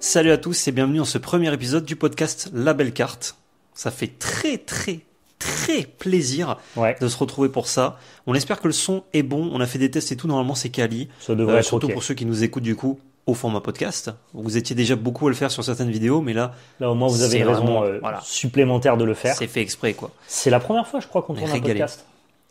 Salut à tous et bienvenue dans ce premier épisode du podcast La Belle Carte. Ça fait très très très plaisir de se retrouver pour ça. On espère que le son est bon. On a fait des tests et tout. Normalement, c'est quali. Ça devrait euh, Surtout pour ceux qui nous écoutent du coup au format podcast. Vous étiez déjà beaucoup à le faire sur certaines vidéos, mais là, là au moins vous avez raison euh, supplémentaire de le faire. C'est fait exprès quoi. C'est la première fois, je crois, qu'on tourne un podcast.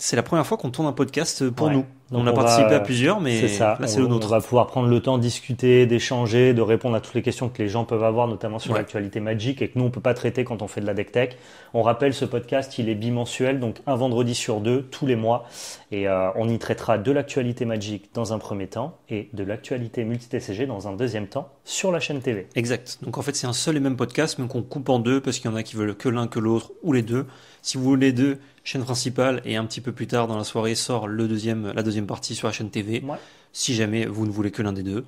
C'est la première fois qu'on tourne un podcast pour nous. on a participé à plusieurs, mais là c'est le nôtre. On va pouvoir prendre le temps de discuter, d'échanger, de répondre à toutes les questions que les gens peuvent avoir, notamment sur l'actualité magique et que nous on peut pas traiter quand on fait de la deck tech. On rappelle ce podcast, il est bimensuel, donc un vendredi sur deux tous les mois, et euh, on y traitera de l'actualité magique dans un premier temps et de l'actualité multi TCG dans un deuxième temps sur la chaîne TV. Exact. Donc en fait c'est un seul et même podcast, mais qu'on coupe en deux parce qu'il y en a qui veulent que l'un que l'autre ou les deux. Si vous voulez les deux chaîne principale et un petit peu plus tard dans la soirée sort le deuxième, la deuxième partie sur la chaîne TV. Si jamais vous ne voulez que l'un des deux,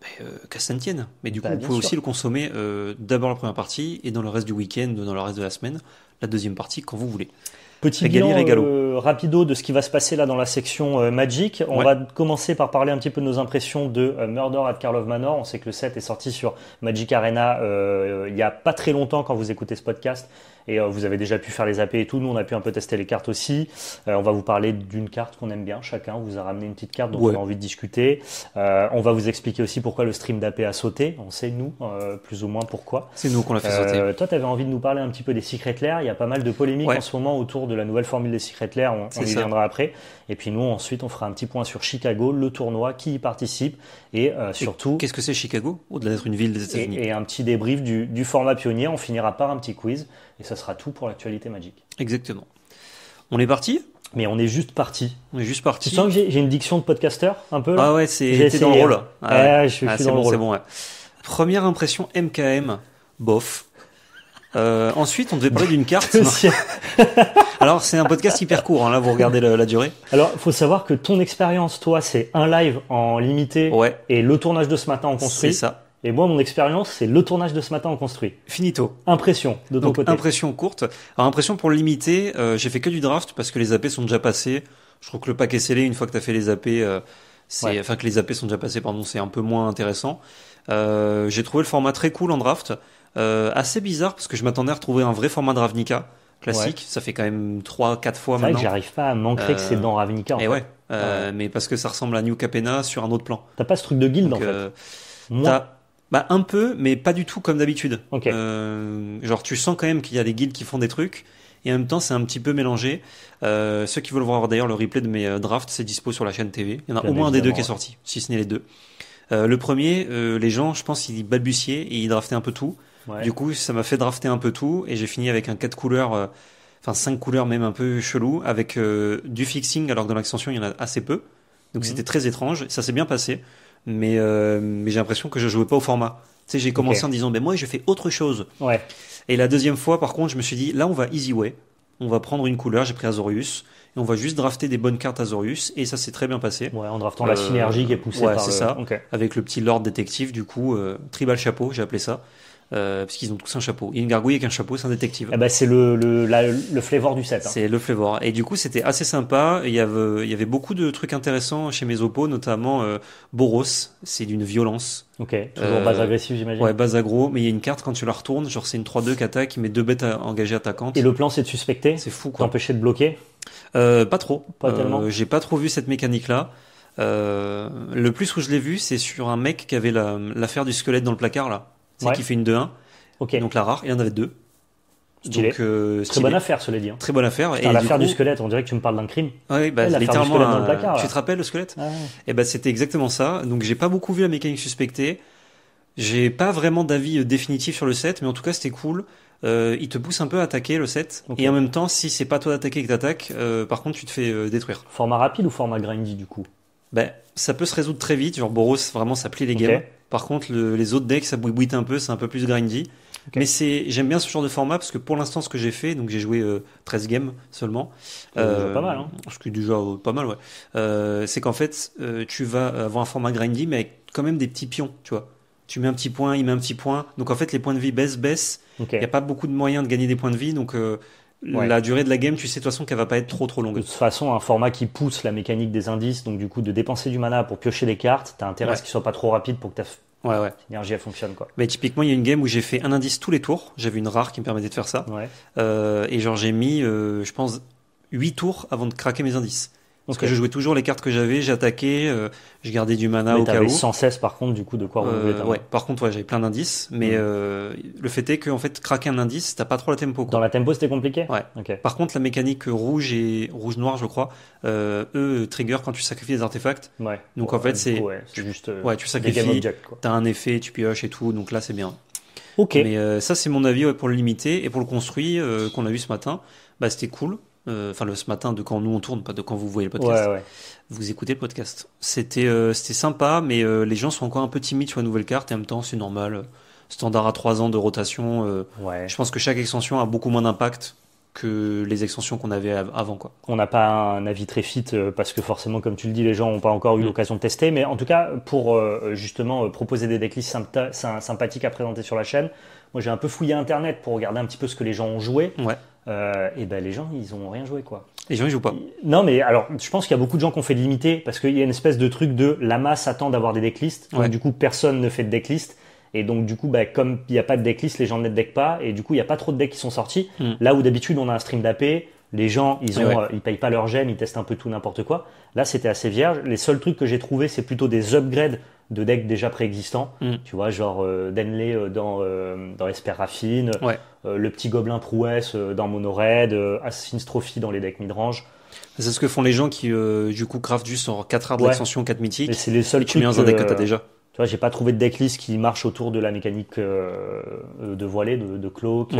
bah, euh, qu'à ça ne tienne. Mais du bah, coup, vous pouvez aussi le consommer euh, d'abord la première partie et dans le reste du week-end, dans le reste de la semaine, la deuxième partie quand vous voulez. Petit bilan euh, rapido de ce qui va se passer là dans la section Magic. On va commencer par parler un petit peu de nos impressions de Murder at Karlov Manor. On sait que le set est sorti sur Magic Arena il n'y a pas très longtemps quand vous écoutez ce podcast. Et euh, vous avez déjà pu faire les AP et tout. Nous, on a pu un peu tester les cartes aussi. Euh, on va vous parler d'une carte qu'on aime bien. Chacun vous a ramené une petite carte dont on a envie de discuter. Euh, on va vous expliquer aussi pourquoi le stream d'AP a sauté. On sait, nous, plus ou moins pourquoi. C'est nous qu'on l'a fait sauter. Toi, tu avais envie de nous parler un petit peu des Secret Lair. Il y a pas mal de polémiques en ce moment autour de la nouvelle formule des Secret Lair. On, y viendra après. Et puis, nous, ensuite, on fera un petit point sur Chicago, le tournoi, qui y participe et surtout. Qu'est-ce que c'est Chicago Au-delà d'être une ville des États-Unis. Et, un petit débrief du, du, format pionnier. On finira par un petit quiz et ça sera tout pour l'actualité magique. Exactement. On est parti mais on est juste parti. On est juste parti. Tu sens que j'ai une diction de podcasteur, un peu Ah ouais, c'est dans le rôle. Hein. Ah, ah, ouais. je, suis ah, Bon, Première impression MKM, bof. Euh, ensuite, on devait parler d'une carte. Alors, c'est un podcast hyper court. Hein, là, vous regardez la durée. Alors, faut savoir que ton expérience, toi, c'est un live en limité et le tournage de ce matin en construit. C'est ça. Et moi, mon expérience, c'est le tournage de ce matin en construit. Finito. Impression de ton côté. Impression courte. Alors impression pour limiter, euh, j'ai fait que du draft parce que les AP sont déjà passés. Je trouve que le paquet scellé, une fois que tu as fait les AP, euh, c'est, enfin que les AP sont déjà passés, pardon, c'est un peu moins intéressant. Euh, j'ai trouvé le format très cool en draft, euh, assez bizarre parce que je m'attendais à retrouver un vrai format de Ravnica classique. Ça fait quand même 3-4 fois maintenant. C'est j'arrive pas à m'ancrer que c'est dans Ravnica. et eh ouais, mais parce que ça ressemble à New Capena sur un autre plan. T'as pas ce truc de guild en fait. Bah un peu, mais pas du tout comme d'habitude. Euh, genre tu sens quand même qu'il y a des guildes qui font des trucs. Et en même temps, c'est un petit peu mélangé. Euh, ceux qui veulent voir d'ailleurs le replay de mes euh, drafts, c'est dispo sur la chaîne TV. Il y en a au moins des deux qui est sorti, si ce n'est les deux. Euh, le premier, les gens, je pense, ils balbutiaient et ils draftaient un peu tout. Du coup, ça m'a fait drafter un peu tout et j'ai fini avec un 4 couleurs, enfin 5 couleurs même un peu chelou, avec du fixing alors que dans l'extension, il y en a assez peu. Donc mhm. c'était très étrange. Ça s'est bien passé mais, euh, mais j'ai l'impression que je jouais pas au format. Tu j'ai commencé en disant, mais ben, moi, je fais autre chose. Ouais. Et la deuxième fois, par contre, je me suis dit, là, on va easy way. On va prendre une couleur, j'ai pris Azorius, et on va juste drafter des bonnes cartes Azorius, et ça s'est très bien passé. Ouais, en draftant la euh, synergie qui est poussée ça. Avec le petit Lord Détective, du coup, euh, Tribal Chapeau, j'ai appelé ça euh, parce qu'ils ont tous un chapeau. Il y a une gargouille avec un chapeau, c'est un détective. Eh ben, c'est le, le, le flavor du set. Hein. C'est le flavor. Et du coup, c'était assez sympa. Il y, avait, il y avait beaucoup de trucs intéressants chez mes oppos notamment euh, Boros. C'est d'une violence. Ok, toujours base euh, agressive, j'imagine. Ouais, base agro mais il y a une carte quand tu la retournes, genre c'est une 3-2 qui attaque, qui met deux bêtes à, engagées attaquantes. Et le plan, c'est de suspecter C'est fou, quoi. T'empêcher de bloquer euh, Pas trop. Pas euh, tellement. J'ai pas trop vu cette mécanique-là. Euh, le plus où je l'ai vu, c'est sur un mec qui avait l'affaire du squelette dans le placard là qui fait une 2-1. Okay. Donc la rare, il y en avait deux. Euh, très bonne affaire, cela dit. Hein. Très bonne affaire. et l'affaire du, squelette, on dirait que tu me parles d'un crime. Ah oui, bah, littéralement. tu te rappelles le squelette ah Et eh bah, c'était exactement ça. Donc j'ai pas beaucoup vu la mécanique suspectée. J'ai pas vraiment d'avis euh, définitif sur le set, mais en tout cas c'était cool. Euh, il te pousse un peu à attaquer le set, et en même temps, si c'est pas toi d'attaquer que t'attaques, par contre tu te fais détruire. Format rapide ou format grindy du coup Ben ça peut se résoudre très vite. Genre Boros, vraiment, ça plie les games. Par contre, les autres decks, ça bouille-bouille un peu, c'est un peu plus grindy. Mais c'est, j'aime bien ce genre de format parce que pour l'instant, ce que j'ai fait, donc j'ai joué 13 euh, games seulement. Euh, pas mal, hein. Ce qui déjà euh, pas mal, ouais. Euh, c'est qu'en fait, tu vas avoir un format grindy, mais avec quand même des petits pions, tu vois. Tu mets un petit point, il met un petit point. Donc en fait, les points de vie baissent, baissent. Il n'y a pas beaucoup de moyens de gagner des points de vie. Donc la durée de la game, tu sais de toute façon qu'elle va pas être trop trop longue. De toute façon, un format qui pousse la mécanique des indices, donc du coup de dépenser du mana pour piocher les cartes, t'as intérêt à ce qu'il soit pas trop rapide pour que ta énergie elle fonctionne quoi. Mais typiquement, il y a une game où j'ai fait un indice tous les tours. J'avais une rare qui me permettait de faire ça. Euh, et genre j'ai mis, euh, je pense, 8 tours avant de craquer mes indices. Donc que je jouais toujours les cartes que j'avais, j'attaquais, euh, je gardais du mana au cas où. sans cesse par contre du coup de quoi renouveler euh, par contre ouais, j'avais plein d'indices, mais mm. euh, le fait est que en fait craquer un indice, t'as pas trop la tempo. Dans la tempo c'était compliqué. Par contre la mécanique rouge et rouge noir je crois, eux trigger quand tu sacrifies des artefacts. Ouais. Donc en fait c'est ouais, juste ouais tu sacrifies, t'as un effet, tu pioches et tout, donc là c'est bien. Ok. Mais ça c'est mon avis pour le limiter et pour le construit qu'on a vu ce matin, bah c'était cool. Euh, enfin le ce matin de quand nous on tourne, pas de quand vous voyez le podcast. Vous écoutez le podcast. C'était euh, c'était sympa, mais euh, les gens sont encore un peu timides sur la nouvelle carte. Et en même temps, c'est normal. Standard à 3 ans de rotation. Je pense que chaque extension a beaucoup moins d'impact que les extensions qu'on avait avant. Quoi. On n'a pas un avis très fit parce que forcément, comme tu le dis, les gens n'ont pas encore eu mm. l'occasion de tester. Mais en tout cas, pour justement proposer des decklists sympathiques à présenter sur la chaîne, moi, j'ai un peu fouillé Internet pour regarder un petit peu ce que les gens ont joué. Ouais. Euh, et ben les gens, ils ont rien joué quoi. Les gens, ils jouent pas. Non, mais alors, je pense qu'il y a beaucoup de gens qui ont fait de limité parce qu'il y a une espèce de truc de la masse attend d'avoir des decklists. du coup, personne ne fait de decklist. Et donc, du coup, bah, comme il n'y a pas de decklist, les gens ne deck pas. Et du coup, il n'y a pas trop de decks qui sont sortis. Hmm. Là où d'habitude, on a un stream d'AP, les gens, ils ont, euh, ils payent pas leur gemme, ils testent un peu tout, n'importe quoi. Là, c'était assez vierge. Les seuls trucs que j'ai trouvé, c'est plutôt des upgrades de decks déjà préexistants. Mm. Tu vois, genre euh, Denley euh, dans, euh, dans Esper Raffine, le petit Gobelin Prouesse dans Mono Assassin's Trophy dans les decks midrange. C'est ce que font les gens qui, du coup, craftent juste en 4 arts ouais. d'extension, 4 mythiques. c'est les seuls qui mets un deck que déjà. Tu vois, j'ai pas trouvé de decklist qui marche autour de la mécanique de voilée, de, de cloak.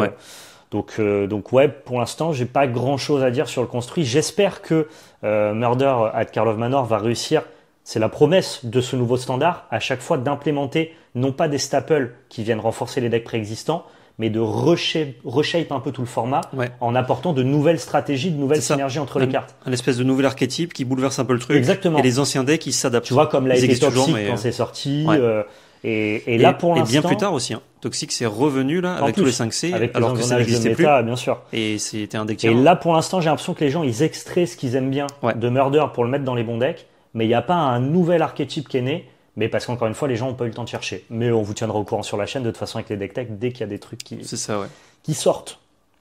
Donc, donc ouais, pour l'instant, j'ai pas grand chose à dire sur le construit. J'espère que Murder at Carlov Manor va réussir c'est la promesse de ce nouveau standard à chaque fois d'implémenter non pas des staples qui viennent renforcer les decks préexistants, mais de reshape, un peu tout le format en apportant de nouvelles stratégies, de nouvelles synergies entre les cartes. Un espèce de nouvel archétype qui bouleverse un peu le truc. Exactement. Et les anciens decks qui s'adaptent. Tu vois comme la été Toxic quand euh, c'est sorti. Euh, et, là, pour l'instant. Et bien plus tard aussi. Hein. Toxic, c'est revenu là, avec tous les 5C, alors que ça n'existait plus. Bien sûr. Et c'était un deck Et là, pour l'instant, j'ai l'impression que les gens, ils extraient ce qu'ils aiment bien de Murder pour le mettre dans les bons decks mais il n'y a pas un nouvel archétype qui est né, mais parce qu'encore une fois, les gens n'ont pas eu le temps de chercher. Mais on vous tiendra au courant sur la chaîne, de toute façon, avec les deck dès qu'il y a des trucs qui, qui sortent.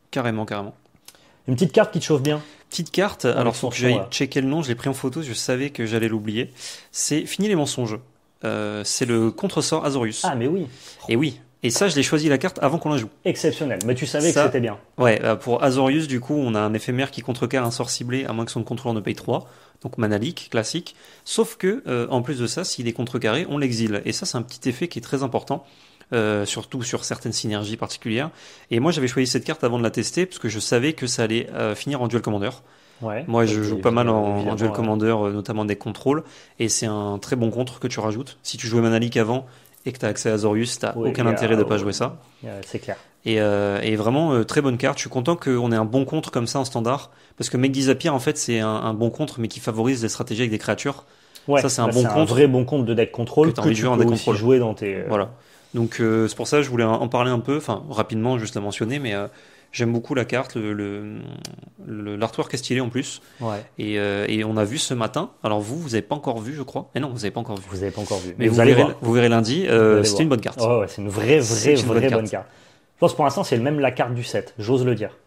Carrément, carrément. Une petite carte qui te chauffe bien. Petite carte, alors faut que j'aille checker le nom, je l'ai pris en photo, je savais que j'allais l'oublier. C'est Fini les mensonges. Euh, c'est le contresort Azorius. Ah, mais oui. Et oui, et ça, je l'ai choisi la carte avant qu'on la joue. Exceptionnel. Mais tu savais que c'était bien. Ouais, euh, pour Azorius, du coup, on a un éphémère qui contrecarre un sort ciblé à moins que son contrôleur ne paye 3. Donc Manalik, classique. Sauf que, euh, en plus de ça, s'il est contrecarré, on l'exile. Et ça, c'est un petit effet qui est très important. Euh, surtout sur certaines synergies particulières. Et moi, j'avais choisi cette carte avant de la tester, parce que je savais que ça allait finir en duel commandeur. Ouais, Moi, je joue pas mal en, duel commander, notamment des contrôles, et c'est un très bon contre que tu rajoutes. Si tu jouais Manalik avant, et que tu as accès à Zorius, tu aucun intérêt de pas jouer ça. c'est clair. Et, euh, vraiment, euh, très bonne carte. Je suis content qu'on ait un bon contre comme ça en standard. Parce que Meg en fait, c'est un, bon contre, mais qui favorise les stratégies avec des créatures. Ouais, ça, c'est un bah, bon contre. Un vrai bon contre de deck control que, as envie de jouer tu deck jouer dans tes. Euh, voilà. Donc c'est pour ça que je voulais en parler un peu, enfin rapidement, juste à mentionner, mais J'aime beaucoup la carte, l'artwork le, est stylé en plus. Ouais. Euh, et, on a vu ce matin. Alors vous, vous n'avez pas encore vu, je crois. Mais eh non, vous n'avez pas encore vu. Vous n'avez pas encore vu. Mais, vous, allez verrez, vous verrez lundi. Euh, c'est une bonne carte. ouais, c'est une vraie, vraie, vraie bonne carte. Je pense pour l'instant, c'est même la carte du set. J'ose le dire.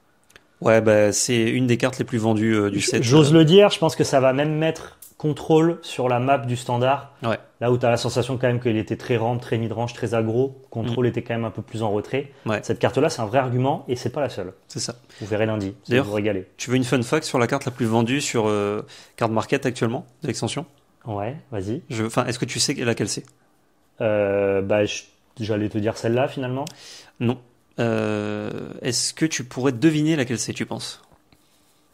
Ouais, bah, c'est une des cartes les plus vendues euh, du set. J'ose le dire. Je pense que ça va même mettre contrôle sur la map du standard. Là où tu as la sensation quand même qu'il était très rampe, très midrange, très aggro, contrôle mm. était quand même un peu plus en retrait. Cette carte-là, c'est un vrai argument et c'est pas la seule. C'est ça. Vous verrez lundi. D'ailleurs, vous régaler. Tu veux une fun fact sur la carte la plus vendue sur euh, Card Market actuellement, de l'extension Ouais, vas-y. Enfin, est-ce que tu sais laquelle c'est euh, Bah, j'allais te dire celle-là finalement. Non. Euh, est-ce que tu pourrais deviner laquelle c'est, tu penses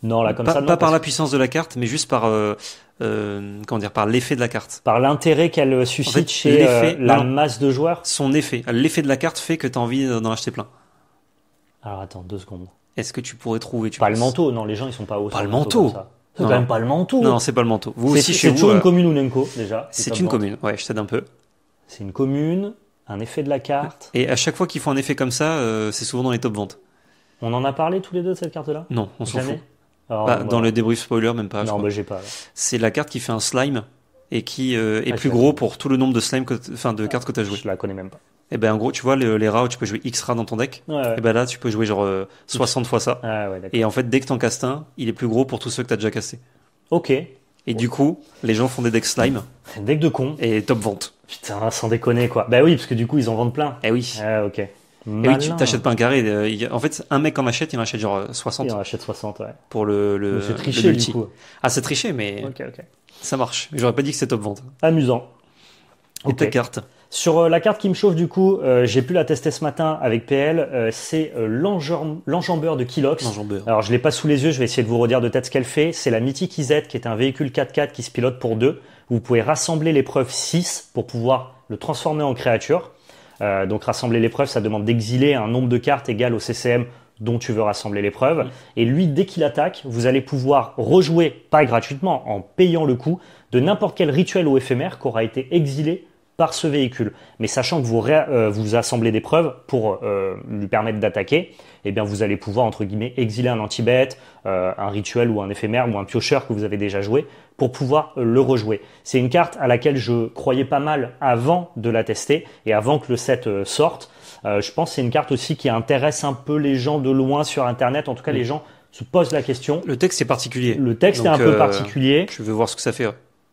non, là, comme pas, ça, pas par la puissance de la carte, mais juste par euh, euh, comment dire, par l'effet de la carte. Par l'intérêt qu'elle suscite chez euh, la masse de joueurs. Son effet, l'effet de la carte fait que tu as envie d'en acheter plein. Alors attends deux secondes. Est-ce que tu pourrais trouver tu Pas le manteau, non, les gens ils sont pas hauts. Pas le manteau. c'est quand même pas le manteau. Non, c'est pas le manteau. Vous aussi chez C'est toujours une euh, commune ou Nenko, déjà. C'est une commune. Ouais, je t'aide un peu. C'est une commune, un effet de la carte. Et à chaque fois qu'ils font un effet comme ça, euh, c'est souvent dans les top ventes. On en a parlé tous les deux de cette carte-là Non, on s'en fout. Bah, dans le débrief spoiler, même pas. Non, bah, j'ai pas. C'est la carte qui fait un slime et qui euh, est ah, plus gros pour tout le nombre de slime enfin de ah, cartes que tu joué. Je la connais même pas. Et eh ben en gros, tu vois les, rats où tu peux jouer X rats dans ton deck. Et eh ben là, tu peux jouer genre 60 euh, fois ça. Ah, et en fait, dès que t'en castes un, il est plus gros pour tous ceux que t'as déjà casté. Ok. Et du coup, les gens font des decks slime. Deck de con. Et top vente. Putain, sans déconner quoi. Bah oui, parce que du coup, ils en vendent plein. Eh oui. ok. Et oui, tu t'achètes pas un carré. Euh, en fait, un mec en achète, il en achète genre 60. Euh, il en achète 60, ouais. Pour le. le c'est du coup. Ah, c'est triché, mais. Ça marche. J'aurais pas dit que c'est top vente. Amusant. Et ta carte Sur euh, la carte qui me chauffe, du coup, j'ai pu la tester ce matin avec PL. c'est l'enjambeur de Kilox. Alors, je l'ai pas sous les yeux, je vais essayer de vous redire de tête ce qu'elle fait. C'est la mythique IZ, qui est un véhicule 4x4 qui se pilote pour deux. Vous pouvez rassembler l'épreuve 6 pour pouvoir le transformer en créature. Euh, donc rassembler l'épreuve ça demande d'exiler un nombre de cartes égal au CCM dont tu veux rassembler l'épreuve Et lui, dès qu'il attaque, vous allez pouvoir rejouer, pas gratuitement, en payant le coût, de n'importe quel rituel ou éphémère aura été exilé par ce véhicule. Mais sachant que vous, euh, assemblez des preuves pour euh, lui permettre d'attaquer, eh bien vous allez pouvoir, entre guillemets, exiler un anti-bête, un rituel ou un éphémère ou un piocheur que vous avez déjà joué pour pouvoir le rejouer. C'est une carte à laquelle je croyais pas mal avant de la tester et avant que le set euh, sorte. Euh, je pense que c'est une carte aussi qui intéresse un peu les gens de loin sur Internet. En tout cas, les gens se posent la question. Le texte est particulier. Le texte est un peu euh, particulier. Je veux voir ce que ça fait.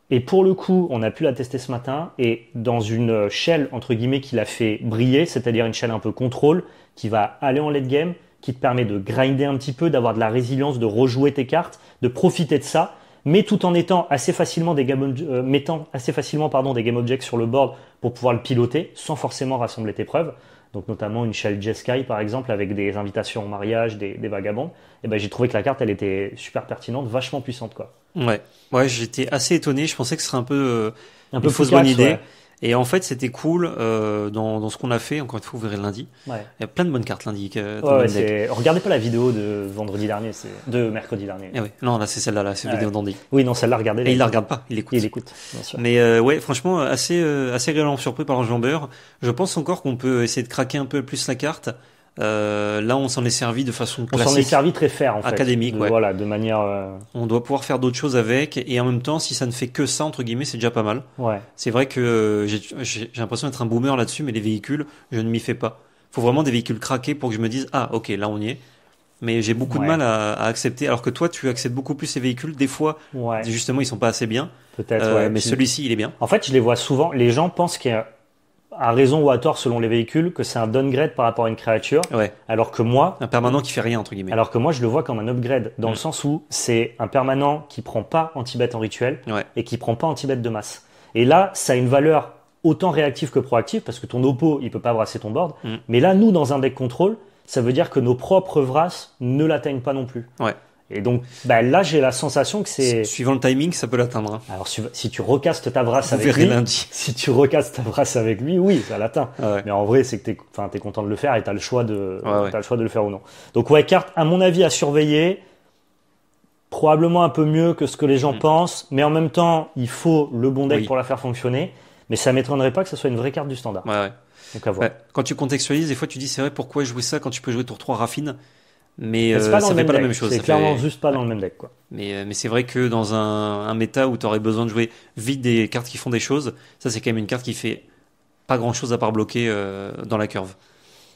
Et pour le coup, on a pu la tester ce matin et dans une shell entre guillemets qui l'a fait briller, c'est-à-dire une shell un peu contrôle qui va aller en late game, qui te permet de grinder un petit peu, d'avoir de la résilience, de rejouer tes cartes, de profiter de ça mais tout en étant assez facilement euh, mettant assez facilement pardon, des game objects sur le board pour pouvoir le piloter sans forcément rassembler tes preuves. Donc notamment une Shell Jeskai par exemple avec des invitations au mariage, des, vagabonds. Et eh ben j'ai trouvé que la carte elle était super pertinente, vachement puissante quoi. Ouais, j'étais assez étonné. Je pensais que ce serait un peu euh, un peu fausse bonne idée. Et en fait, c'était cool euh, dans, ce qu'on a fait. Encore une fois, vous verrez lundi. Il y a plein de bonnes cartes lundi. Euh, ouais, Regardez pas la vidéo de vendredi dernier, c'est de mercredi dernier. Eh non, là, c'est celle-là, là, c'est vidéo d'Andy. Oui, non, celle-là, regardez. il la regarde pas, il écoute. Il écoute, bien sûr. Mais euh, ouais, franchement, assez, assez réellement surpris par l'enjambeur. Je pense encore qu'on peut essayer de craquer un peu plus la carte euh, là, on s'en est servi de façon classique. On s'en est servi très faire, en fait. Académique, euh, Voilà, de manière. Euh, on doit pouvoir faire d'autres choses avec, et en même temps, si ça ne fait que ça, entre guillemets, c'est déjà pas mal. Ouais. C'est vrai que j'ai l'impression d'être un boomer là-dessus, mais les véhicules, je ne m'y fais pas. Il faut vraiment des véhicules craqués pour que je me dise, ah, ok, là, on y est. Mais j'ai beaucoup de mal à, accepter, alors que toi, tu acceptes beaucoup plus ces véhicules. Des fois, justement, ils sont pas assez bien. Peut-être, Mais celui-ci, il est bien. En fait, je les vois souvent, les gens pensent qu'il y a à raison ou à tort selon les véhicules, que c'est un downgrade par rapport à une créature. Alors que moi. Un permanent qui fait rien, entre guillemets. Alors que moi, je le vois comme un upgrade, dans le mm. sens où c'est un permanent qui prend pas anti-bête en rituel et qui prend pas anti-bête de masse. Et là, ça a une valeur autant réactive que proactive, parce que ton oppo, il peut pas brasser ton board. Mm. Mais là, nous, dans un deck contrôle, ça veut dire que nos propres vras ne l'atteignent pas non plus. Ouais. Et donc bah, là, j'ai la sensation que c'est. Suivant le timing, ça peut l'atteindre. Hein. Alors si, tu recastes ta brasse avec lui. Si tu recastes ta brasse avec lui, oui, ça l'atteint. Ah mais en vrai, c'est que tu es, content de le faire et tu as, le choix de, ah le choix de le faire ou non. Donc ouais, carte, à mon avis, à surveiller. Probablement un peu mieux que ce que les gens mm. pensent. Mais en même temps, il faut le bon deck pour la faire fonctionner. Mais ça m'étonnerait pas que ce soit une vraie carte du standard. Donc à voir. Quand tu contextualises, des fois tu dis c'est vrai, pourquoi jouer ça quand tu peux jouer tour 3 Raffine mais, euh, ça fait pas la même chose. C'est clairement juste pas dans le même deck. Quoi. Euh, mais, c'est vrai que dans un, un méta où tu aurais besoin de jouer vite des cartes qui font des choses, ça c'est quand même une carte qui fait pas grand chose à part bloquer euh, dans la curve.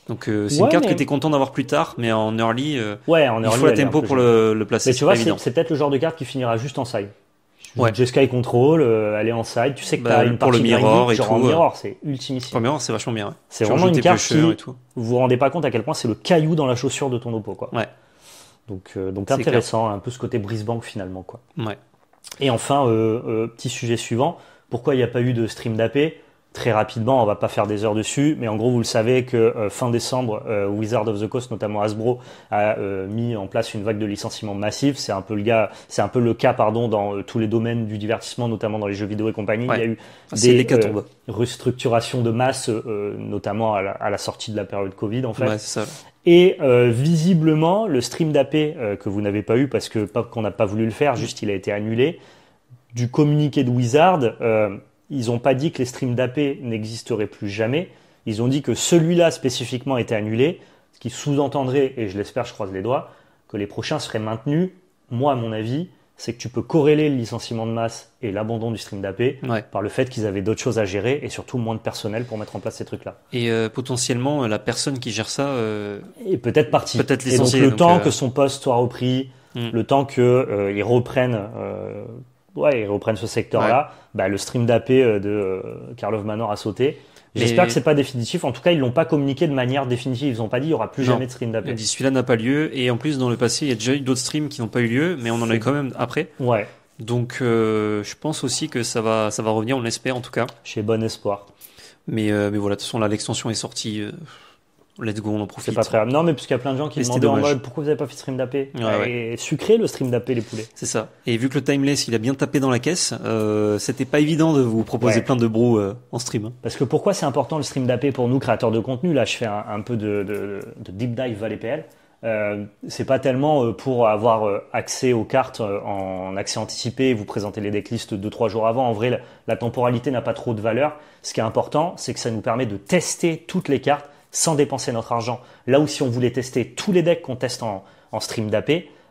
Donc c'est une carte que tu content d'avoir plus tard, mais en early, ouais, en early il faut la tempo pour le, le, placer. Mais tu vois, c'est peut-être le genre de carte qui finira juste en side. Ouais. Sky Control, elle euh, aller en side, tu sais que tu bah t'as une partie le et genre mirror, c'est ultimissime. Pour le mirror, c'est vachement bien. C'est vraiment une carte qui, vous vous rendez pas compte à quel point c'est le caillou dans la chaussure de ton opo. quoi. Ouais. Donc, euh, donc intéressant, un peu ce côté Brisbane finalement, quoi. Ouais. Et enfin, euh, petit sujet suivant, pourquoi il n'y a pas eu de stream d'AP très rapidement, on va pas faire des heures dessus, mais en gros, vous le savez que euh, fin décembre, euh, Wizard of the Coast, notamment Hasbro, a euh, mis en place une vague de licenciements massifs. C'est un peu le gars, c'est un peu le cas, pardon, dans tous les domaines du divertissement, notamment dans les jeux vidéo et compagnie. Il y a eu ah, des restructurations de masse, notamment à la, sortie de la période Covid, en fait. Et visiblement, le stream d'AP que vous n'avez pas eu parce que qu'on n'a pas voulu le faire, mm. juste il a été annulé. Du communiqué de Wizard ils n'ont pas dit que les streams d'AP n'existeraient plus jamais. Ils ont dit que celui-là spécifiquement était annulé, ce qui sous-entendrait, et je l'espère, je croise les doigts, que les prochains seraient maintenus. Moi, à mon avis, c'est que tu peux corréler le licenciement de masse et l'abandon du stream d'AP par le fait qu'ils avaient d'autres choses à gérer et surtout moins de personnel pour mettre en place ces trucs-là. Et euh, potentiellement, euh, la personne qui gère ça est euh, peut-être partie. Peut-être Et donc, le temps que son poste soit repris, hmm. le temps qu'ils reprennent ouais, ils reprennent ce secteur-là. Bah, le stream d'AP euh, de euh, Karlov Manor a sauté. J'espère que que c'est pas définitif. En tout cas, ils l'ont pas communiqué de manière définitive. Ils ont pas dit qu'il y aura plus jamais de stream d'AP. Ils dit celui-là n'a pas lieu. Et en plus, dans le passé, il y a déjà eu d'autres streams qui n'ont pas eu lieu, mais on en a eu quand même après. Ouais. Donc, euh, je pense aussi que ça va, ça va revenir. On l'espère en tout cas. J'ai bon espoir. Mais, mais voilà, de toute façon, là, l'extension est sortie. Let's go, on en profite. C'est pas très grave. Non, mais puisqu'il y a plein de gens qui demandaient en mode pourquoi vous n'avez pas fait stream d'AP Et sucré le stream d'AP, les poulets. C'est ça. Et vu que le timeless, il a bien tapé dans la caisse, euh, c'était pas évident de vous proposer plein de brou euh, en stream. Hein. Parce que pourquoi c'est important le stream d'AP pour nous, créateurs de contenu Là, je fais un, peu de, deep dive Valet PL. Euh, c'est pas tellement pour avoir accès aux cartes en accès anticipé, vous présenter les decklists 2-3 jours avant. En vrai, la temporalité n'a pas trop de valeur. Ce qui est important, c'est que ça nous permet de tester toutes les cartes sans dépenser notre argent. Là où si on voulait tester tous les decks qu'on teste en, stream d'AP,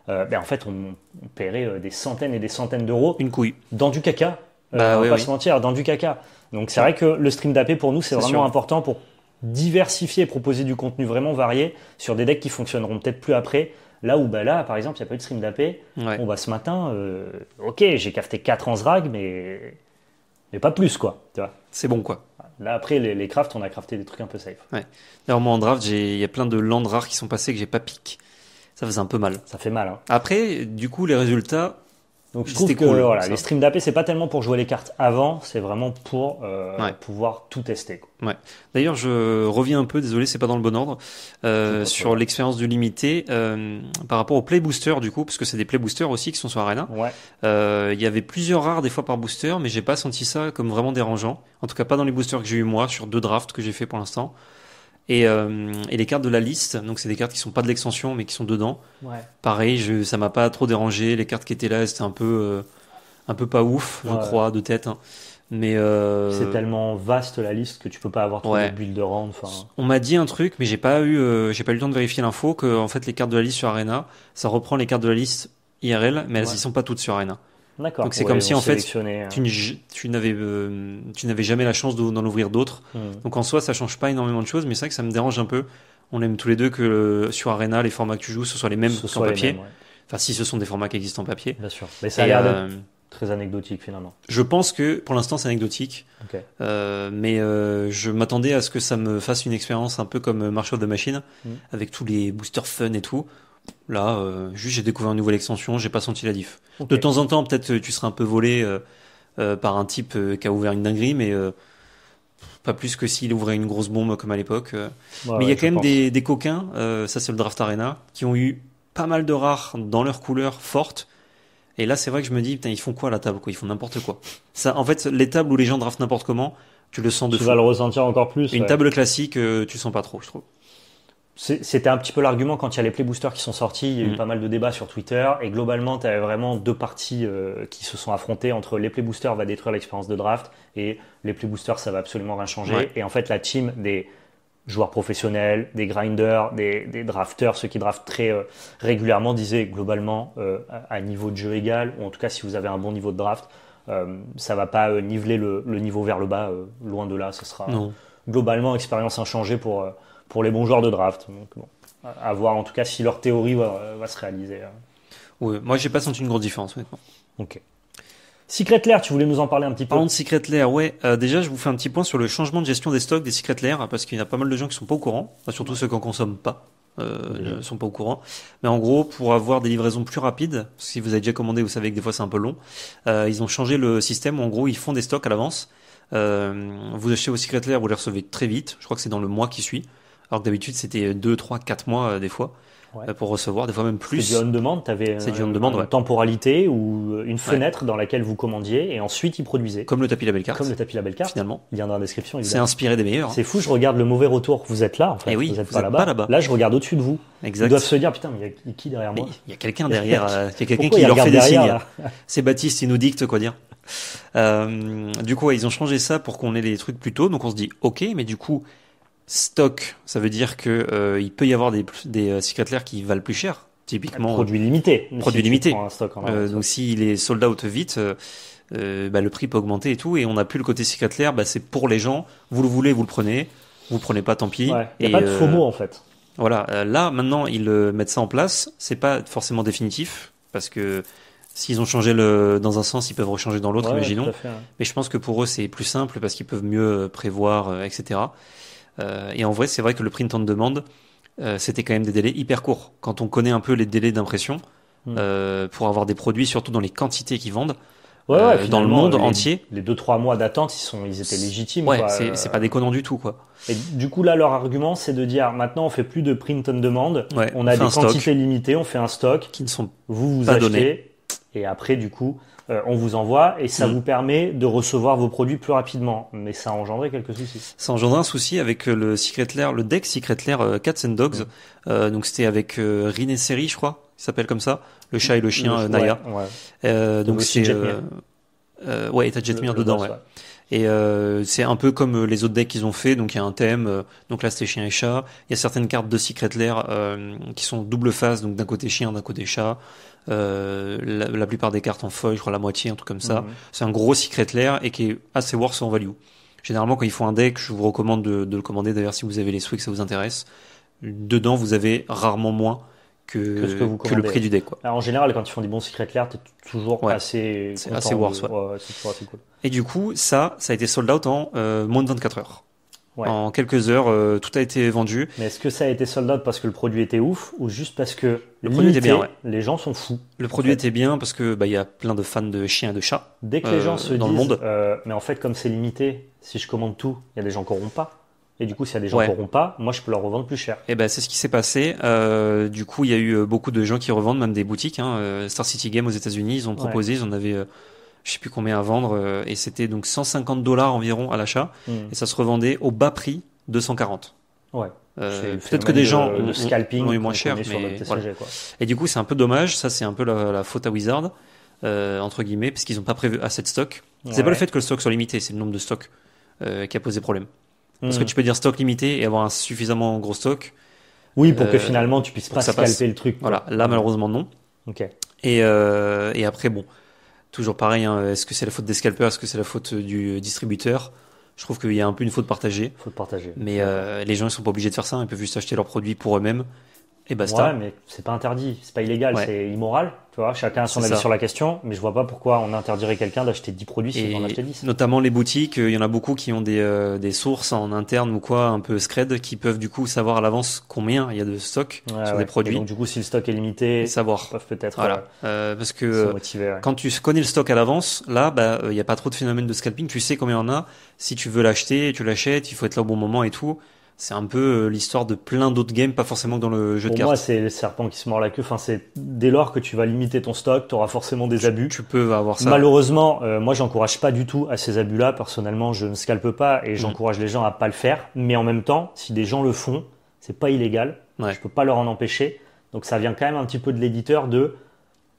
euh, ben, en fait on, paierait euh, des centaines et des centaines d'euros. Une couille. Dans du caca. Euh, bah on va se mentir, dans du caca. Donc c'est vrai que le stream d'AP pour nous c'est vraiment important pour diversifier, proposer du contenu vraiment varié sur des decks qui fonctionneront peut-être plus après. Là où bah là, par exemple, il n'y a pas eu de stream d'AP. On va ce matin, ok, j'ai cafeté 4 ans Zrag, mais mais pas plus, quoi. Tu vois C'est bon, quoi. Là, après, les, les, crafts, on a crafté des trucs un peu safe. D'ailleurs, moi, en draft, il y a plein de landes rares qui sont passés que j'ai pas piqué. Ça faisait un peu mal. Ça fait mal. Hein. Après, du coup, les résultats, donc je trouve que voilà, les streams d'AP, c'est pas tellement pour jouer les cartes avant, c'est vraiment pour euh, pouvoir tout tester. Ouais. D'ailleurs, je reviens un peu, désolé, c'est pas dans le bon ordre, euh, sur l'expérience du limité euh, par rapport aux play boosters du coup, parce que c'est des play boosters aussi qui sont sur Arena. Il y avait plusieurs rares des fois par booster, mais j'ai pas senti ça comme vraiment dérangeant. En tout cas, pas dans les boosters que j'ai eu moi sur deux drafts que j'ai fait pour l'instant. Euh, et, les cartes de la liste, donc c'est des cartes qui sont pas de l'extension mais qui sont dedans. Pareil, ça m'a pas trop dérangé. Les cartes qui étaient là, c'était un peu, euh, un peu pas ouf, je crois, de tête. Hein. Mais euh, c'est tellement vaste la liste que tu peux pas avoir trop de builds de rang. On m'a dit un truc, mais j'ai pas eu, j'ai pas eu le temps de vérifier l'info que en fait les cartes de la liste sur Arena, ça reprend les cartes de la liste IRL, mais elles y sont pas toutes sur Arena. Donc c'est comme si en fait hein. euh, tu n'avais jamais la chance d'en ouvrir d'autres. Mmh. Donc en soi ça change pas énormément de choses, mais c'est vrai que ça me dérange un peu. On aime tous les deux que sur Arena les formats que tu joues ce soit les mêmes qu'en papier. Enfin si ce sont des formats qui existent en papier. Bien sûr. Mais ça a l'air euh, très anecdotique finalement. Je pense que pour l'instant c'est anecdotique, euh, mais je m'attendais à ce que ça me fasse une expérience un peu comme March of the Machine, mmh. avec tous les boosters fun et tout, Là, euh, juste j'ai découvert une nouvelle extension, j'ai pas senti la diff. De temps en temps, peut-être euh, tu seras un peu volé euh, par un type qui a ouvert une dinguerie, mais pas plus que s'il ouvrait une grosse bombe comme à l'époque. mais il y a quand même des, coquins, ça c'est le Draft Arena, qui ont eu pas mal de rares dans leurs couleurs forte. Et là, c'est vrai que je me dis, putain, ils font quoi la table quoi Ils font n'importe quoi. Ça, en fait, les tables où les gens draftent n'importe comment, tu le sens de Tu vas le ressentir encore plus. Une table classique, tu sens pas trop, je trouve. C'était un petit peu l'argument quand il y a les play boosters qui sont sortis. Il y a eu mm. pas mal de débats sur Twitter. Et globalement, tu avais vraiment deux parties euh, qui se sont affrontées entre les play boosters va détruire l'expérience de draft et les play boosters ça va absolument rien changer. Et en fait, la team des joueurs professionnels, des grinders, des, drafters, ceux qui draftent très euh, régulièrement disaient globalement euh, à, niveau de jeu égal, ou en tout cas si vous avez un bon niveau de draft, ça va pas niveler le, le, niveau vers le bas. loin de là, ce sera. Non globalement, expérience inchangée pour, euh, pour les bons joueurs de draft. Donc, à voir en tout cas si leur théorie va, euh, se réaliser. Hein. Oui, moi, j'ai pas senti une grosse différence, Ok. Secret Lair, tu voulais nous en parler un petit peu. Parlons de Secret Lair, ouais. Euh, déjà, je vous fais un petit point sur le changement de gestion des stocks des Secret Lair, parce qu'il y a pas mal de gens qui sont pas au courant, surtout ceux qui en consomment pas. ne sont pas au courant. Mais en gros, pour avoir des livraisons plus rapides, si vous avez déjà commandé, vous savez que des fois c'est un peu long, ils ont changé le système. En gros, ils font des stocks à l'avance euh, vous achetez vos Secret Lair, vous les recevez très vite. Je crois que c'est dans le mois qui suit. Alors que d'habitude, c'était 2, 3, 4 mois euh, des fois. Euh, pour recevoir, des fois même plus. C'est du on-demand, t'avais une temporalité ou une fenêtre dans laquelle vous commandiez et ensuite ils produisaient. Comme le tapis label carte. Comme le tapis label carte. Finalement. Il y a dans la description. C'est inspiré des meilleurs. Hein. C'est fou, je regarde le mauvais retour. Vous êtes là, en fait. Eh oui, vous êtes pas là-bas. Là, je regarde au-dessus de vous. Ils doivent se dire, putain, mais il y a qui derrière moi Il y a quelqu'un derrière. Il y a quelqu'un qui leur fait des signes. C'est Baptiste, il nous dicte quoi dire. Euh, du coup, ils ont changé ça pour qu'on ait des trucs plus tôt. Donc on se dit, ok, mais du coup, stock, ça veut dire que euh, il peut y avoir des, des euh, qui valent plus cher, typiquement. Produit limité. Produit si limité. donc s'il est sold out vite. Bah, le prix peut augmenter et tout, et on n'a plus le côté Lair, bah, c'est pour les gens, vous le voulez, vous le prenez, vous prenez pas, tant pis. Il n'y a pas de faux mots en fait. Voilà, là maintenant ils mettent ça en place, c'est pas forcément définitif parce que S'ils ont changé le, dans un sens, ils peuvent rechanger dans l'autre, imaginons. Mais je pense que pour eux, c'est plus simple parce qu'ils peuvent mieux euh, prévoir, euh, etc. Euh, et en vrai, c'est vrai que le print on demande, c'était quand même des délais hyper courts. Quand on connaît un peu les délais d'impression, hmm. pour avoir des produits, surtout dans les quantités qu'ils vendent. Ouais, dans le monde entier. Les 2-3 mois d'attente, ils, sont, ils étaient légitimes. Ouais, c'est pas déconnant du tout. quoi. Et du coup, là, leur argument, c'est de dire maintenant, on fait plus de print on demande, on a des quantités limitées, on fait un stock. Qui ne sont vous, vous pas achetez, et après, du coup, euh, on vous envoie et ça mm. vous permet de recevoir vos produits plus rapidement. Mais ça a engendré quelques soucis. Ça a engendré un souci avec euh, le Secret Lair, le deck Secret Lair euh, Cats and Dogs. Mm. donc c'était avec et Seri, je crois, qui s'appelle comme ça, le chat et le chien Naya. donc c'est ouais, t'as Jetmir dedans, ouais. Et c'est un peu comme les autres decks qu'ils ont fait. Donc il y a un thème. donc là c'était chien et chat. Il y a certaines cartes de Secret Lair qui sont double face. Donc d'un côté chien, d'un côté chat. Euh, la, plupart des cartes en feuille, je crois la moitié, un truc comme ça. Mhm. C'est un gros secret lair et qui est assez worth en value. Généralement, quand ils font un deck, je vous recommande de, le commander. D'ailleurs, si vous avez les souhaits que ça vous intéresse, dedans vous avez rarement moins que, le prix du deck. en général, quand ils font des bons secrets lair, t'es toujours assez. assez worth. Et du coup, ça, ça a été sold out en euh, moins de 24 heures. En quelques heures, euh, tout a été vendu. Mais est-ce que ça a été sold out parce que le produit était ouf ou juste parce que le produit les gens sont fous Le produit était bien parce que bah, il y a plein de fans de chiens et de chats. Dès que les euh, gens se dans disent, le monde. Euh, mais en fait comme c'est limité, si je commande tout, il y a des gens qui n'auront pas. Et du coup, s'il y a des gens qui n'auront pas, moi je peux leur revendre plus cher. Et eh ben c'est ce qui s'est passé. du coup, il y a eu beaucoup de gens qui revendent, même des boutiques. Hein. Star City Game aux États-Unis, ils ont proposé, ils en avaient je sais plus combien à vendre, euh, et c'était donc 150 dollars environ à l'achat, hmm. et ça se revendait au bas prix 240. Ouais. Euh, peut-être que des gens de scalping ont, eu moins cher, et du coup c'est un peu dommage. Ça c'est un peu la, faute à Wizard euh, entre guillemets, parce qu'ils n'ont pas prévu assez de stock. C'est n'est pas le fait que le stock soit limité, c'est le nombre de stocks qui a posé problème. Parce que hmm. tu peux dire stock limité et avoir un suffisamment gros stock. Oui, pour que finalement tu puisses pas scalper le truc. Voilà, là malheureusement non. Ok. et après bon, toujours pareil, hein. est-ce que c'est la faute des scalpers, est-ce que c'est la faute du euh, distributeur Je trouve qu'il y a un peu une faute partagée. Faute partagée. Mais euh, les gens ne sont pas obligés de faire ça, ils peuvent juste acheter leurs produits pour eux-mêmes et basta. Ouais, mais c'est pas interdit, c'est pas illégal, c'est immoral. Tu vois, chacun a son avis sur la question, mais je vois pas pourquoi on interdirait quelqu'un d'acheter 10 produits si on en achetait 10. Notamment les boutiques, euh, il y en a beaucoup qui ont des, euh, des sources en interne ou quoi, un peu scred, qui peuvent du coup savoir à l'avance combien il y a de stock sur des produits. donc du coup, si le stock est limité, savoir. Ils peuvent peut-être. Voilà. Euh, parce que quand tu connais le stock à l'avance, là, bah, il n'y a pas trop de phénomène de scalping, tu sais combien il y en a. Si tu veux l'acheter, tu l'achètes, il faut être là au bon moment et tout c'est un peu euh, l'histoire de plein d'autres games, pas forcément dans le jeu de cartes. Pour moi, c'est le serpent qui se mord la queue. Enfin, c'est dès lors que tu vas limiter ton stock, tu auras forcément des abus. Tu peux avoir ça. Malheureusement, moi, euh, moi, j'encourage pas du tout à ces abus-là. Personnellement, je ne scalpe pas et mm. j'encourage les gens à pas le faire. Mais en même temps, si des gens le font, c'est pas illégal. Je ne peux pas leur en empêcher. Donc, ça vient quand même un petit peu de l'éditeur de.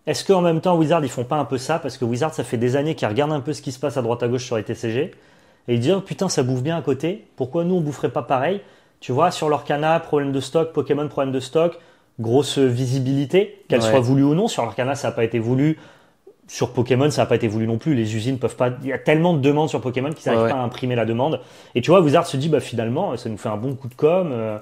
Est-ce qu'en même temps, Wizard, ils font pas un peu ça Parce que Wizard, ça fait des années qu'ils regardent un peu ce qui se passe à droite à gauche sur les TCG et dire oh, putain ça bouffe bien à côté, pourquoi nous on boufferait pas pareil Tu vois, sur leur cana, problème de stock, Pokémon, problème de stock, grosse visibilité, qu'elle soit voulue ou non, sur leur cana ça n'a pas été voulu, sur Pokémon, ça n'a pas été voulu non plus. Les usines peuvent pas. Il y a tellement de demandes sur Pokémon qu'ils n'arrivent pas à imprimer la demande. Et tu vois, Wizard se dit, bah finalement, ça nous fait un bon coup de com. Euh,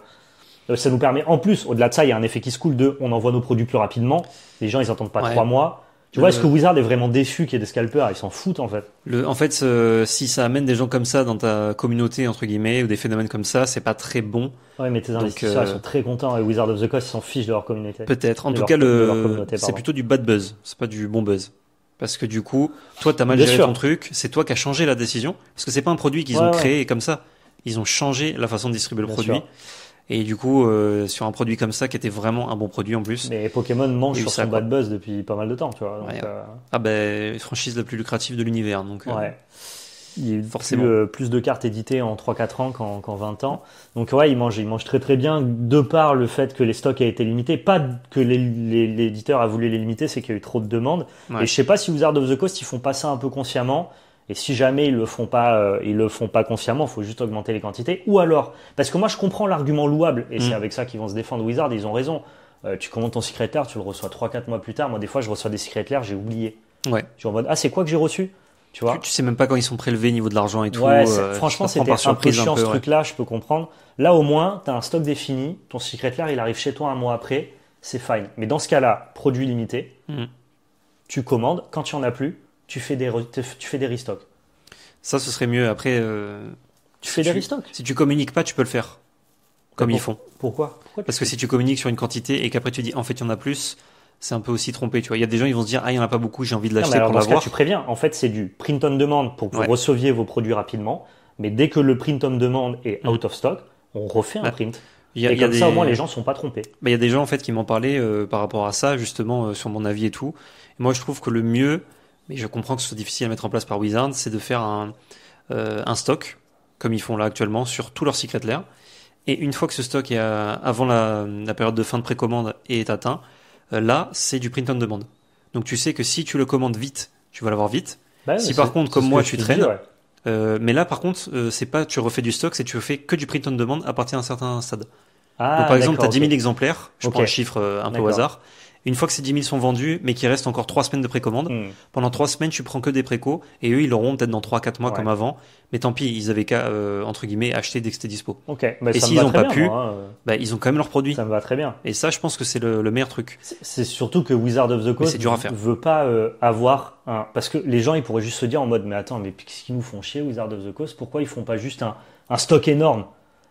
ça nous permet, en plus, au-delà de ça, il y a un effet qui se coule de, on envoie nos produits plus rapidement. Les gens, ils n'attendent pas trois mois. Tu vois, est-ce que euh, Wizard est vraiment déçu qu'il y ait des scalpers Ils s'en foutent en fait. Le, en fait, si ça amène des gens comme ça dans ta communauté, entre guillemets, ou des phénomènes comme ça, c'est pas très bon. Ouais, mais tes investisseurs, euh, sont très contents et Wizard of the Coast, s'en fichent de leur communauté. Peut-être. En tout cas, c'est plutôt du bad buzz, c'est pas du bon buzz. Parce que du coup, toi, t'as mal géré ton truc, c'est toi qui as changé la décision, parce que c'est pas un produit qu'ils ont créé comme ça. Ils ont changé la façon de distribuer le produit. Et du coup, euh, sur un produit comme ça, qui était vraiment un bon produit en plus. Mais Pokémon mange sur son buzz depuis pas mal de temps, tu vois. Euh, ah ben, franchise la plus lucrative de l'univers, donc. Euh, ouais. Il y a eu forcément plus, euh, de cartes éditées en 3-4 ans qu'en 20 ans. Donc ouais, ils mangent il mange très très bien de par le fait que les stocks aient été limités, pas que l'éditeur a voulu les limiter, c'est qu'il y a eu trop de demandes. Et je sais pas si Wizard of the Coast ils font pas ça un peu consciemment et si jamais ils le font pas, euh, ils le font pas consciemment, il faut juste augmenter les quantités. Ou alors, parce que moi je comprends l'argument louable, et c'est mm. avec ça qu'ils vont se défendre Wizard, ils ont raison. Euh, tu commandes ton secrétaire, tu le reçois 3-4 mois plus tard. Moi des fois je reçois des secrétaires, j'ai oublié. Ouais. Je en mode, ah c'est quoi que j'ai reçu tu vois. Tu, sais même pas quand ils sont prélevés niveau de l'argent et tout. Ouais, euh, franchement, c'était un peu chiant ce truc-là, je peux comprendre. Là, au moins, tu as un stock défini, ton secrétaire, il arrive chez toi un mois après, c'est fine. Mais dans ce cas-là, produit limité, mm. tu commandes, quand tu en as plus, tu fais des, tu fais des restocks. Ça, ce serait mieux. Après, euh, tu fais des restocks. Si tu communiques pas, tu peux le faire. Comme ils font. Pourquoi, Parce que si tu communiques sur une quantité et qu'après tu dis en fait il y en a plus, c'est un peu aussi trompé. Tu vois, il y a des gens ils vont se dire ah il y en a pas beaucoup, j'ai envie de l'acheter pour l'avoir. Tu préviens. En fait, c'est du print on demand pour que vous receviez vos produits rapidement. Mais dès que le print on demand est mm. out of stock, on refait un print. et comme ça, au moins, les gens sont pas trompés. Il y a des gens en fait qui m'en parlaient euh, par rapport à ça, justement, euh, sur mon avis et tout. Et moi, je trouve que le mieux, mais je comprends que ce soit difficile à mettre en place par Wizard, c'est de faire euh, un, stock, comme ils font là actuellement, sur tous leurs secret lair. Et une fois que ce stock est euh, avant la, période de fin de précommande est atteint, euh, là, c'est du print on demand. Donc tu sais que si tu le commandes vite, tu vas l'avoir vite. Bah si par contre, comme moi, tu traînes. mais là, par contre, c'est pas tu refais du stock, c'est tu fais que du print on demand à partir d'un certain stade. Ah, par exemple, tu as 10 000 exemplaires, je prends un chiffre un peu au hasard. Une fois que ces 10 000 sont vendus, mais qu'il reste encore 3 semaines de précommande, hmm. pendant 3 semaines, tu prends que des précos, et eux, ils l'auront peut-être dans 3-4 mois comme avant, mais tant pis, ils avaient qu'à, euh, entre guillemets, acheter dès que c'était dispo. Bah, et s'ils n'ont pas pu, hein. bah, ils ont quand même leurs produit. Ça me va très bien. Et ça, je pense que c'est le, meilleur truc. C'est surtout que Wizard of the Coast ne veut pas euh, avoir un. Parce que les gens, ils pourraient juste se dire en mode, mais attends, mais qu'est-ce qu'ils nous font chier, Wizard of the Coast Pourquoi ils font pas juste un stock énorme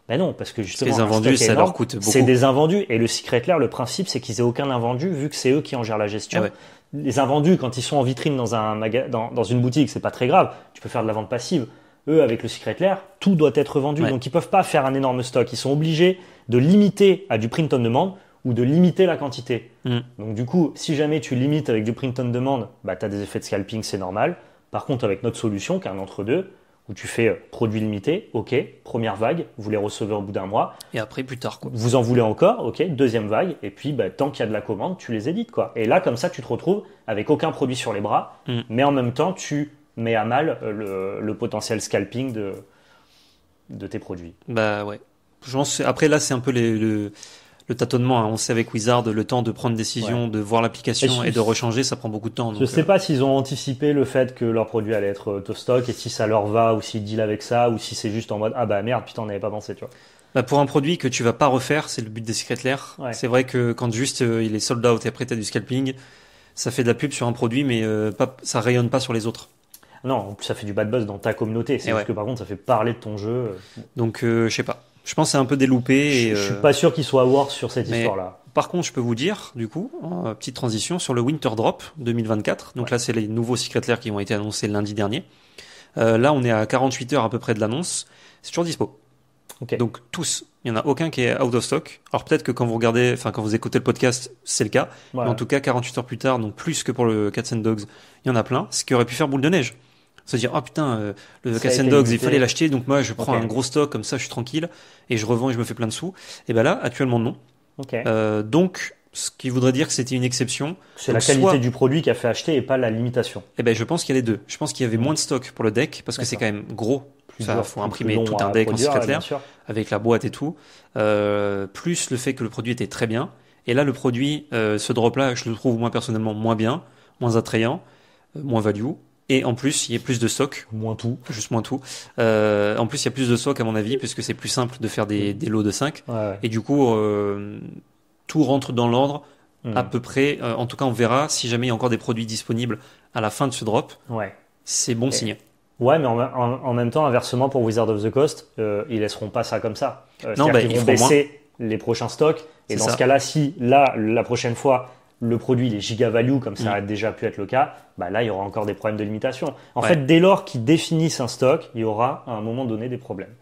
ben non, parce que justement, les invendus, ça leur coûte beaucoup. C'est des invendus. Et le Secret Lair, le principe, c'est qu'ils aient aucun invendu, vu que c'est eux qui en gèrent la gestion. Ah les invendus, quand ils sont en vitrine dans, un dans, une boutique, c'est pas très grave. Tu peux faire de la vente passive. Eux, avec le Secret Lair, tout doit être vendu. Donc, ils peuvent pas faire un énorme stock. Ils sont obligés de limiter à du print on demande ou de limiter la quantité. Mm. Donc, du coup, si jamais tu limites avec du print on demande, bah, tu as des effets de scalping, c'est normal. Par contre, avec notre solution, qu'un entre-deux, où tu fais euh, produits limité, ok, première vague, vous les recevez au bout d'un mois. Et après, plus tard, Vous en voulez encore, ok, deuxième vague, et puis bah, tant qu'il y a de la commande, tu les édites, quoi. Et là, comme ça, tu te retrouves avec aucun produit sur les bras, mm. mais en même temps, tu mets à mal euh, le, potentiel scalping de, de tes produits. Bah ouais. Je après, là, c'est un peu les, le tâtonnement. Hein. On sait avec Wizard le temps de prendre décision, de voir l'application et, de rechanger, ça prend beaucoup de temps. Je je sais euh, pas s'ils ont anticipé le fait que leur produit allait être euh, to stock et si ça leur va ou s'ils deal avec ça ou si c'est juste en mode ah bah merde putain on n'avait pas pensé tu vois. Bah pour un produit que tu vas pas refaire, c'est le but des Secret Lair. C'est vrai que quand juste euh, il est sold out et après t'as du scalping, ça fait de la pub sur un produit mais pas, ça rayonne pas sur les autres. Non, ça fait du bad buzz dans ta communauté. C'est parce que par contre ça fait parler de ton jeu. Donc je sais pas. Je pense que c'est un peu déloupé. je, suis euh, pas sûr qu'il soit à voir sur cette histoire-là. Par contre, je peux vous dire, du coup, hein, petite transition sur le Winter Drop 2024. Donc là, c'est les nouveaux Secret Lair qui ont été annoncés lundi dernier. Euh, là, on est à 48 heures à peu près de l'annonce. C'est toujours dispo. Donc tous, il n'y en a aucun qui est out of stock. Alors peut-être que quand vous regardez, enfin quand vous écoutez le podcast, c'est le cas. Mais en tout cas, 48 heures plus tard, donc plus que pour le Cats and Dogs, il y en a plein. Ce qui aurait pu faire boule de neige se dire oh, putain euh, le Cassian Dogs il fallait l'acheter donc moi je prends un gros stock comme ça je suis tranquille et je revends et je me fais plein de sous et ben là actuellement non euh, donc ce qui voudrait dire que c'était une exception. C'est la qualité du produit qui a fait acheter et pas la limitation. et eh ben, je pense qu'il y a les deux. Je pense qu'il y avait moins de stock pour le deck parce que c'est quand même gros. Plus faut imprimer tout un deck en avec la boîte et tout. Euh, plus le fait que le produit était très bien. Et là, le produit, ce drop-là, je le trouve moi personnellement moins bien, moins attrayant, moins value. Et en plus, il y a plus de stocks. Moins tout. Juste moins tout. Euh, en plus, il y a plus de stocks, à mon avis, puisque c'est plus simple de faire des, mm. lots de 5. Et du coup, euh, tout rentre dans l'ordre mm. à peu près. Euh, en tout cas, on verra si jamais il y a encore des produits disponibles à la fin de ce drop. Ouais. C'est bon signe. Ouais, mais en, même temps, inversement, pour Wizard of the Coast, ils laisseront pas ça comme ça. non, bah, ils, vont baisser les prochains stocks. Et dans ce cas-là, si là, la prochaine fois, le produit les est giga value comme ça mm. a déjà pu être le cas, bah là il y aura encore des problèmes de limitation. En fait, dès lors qu'ils définissent un stock, il y aura à un moment donné des problèmes.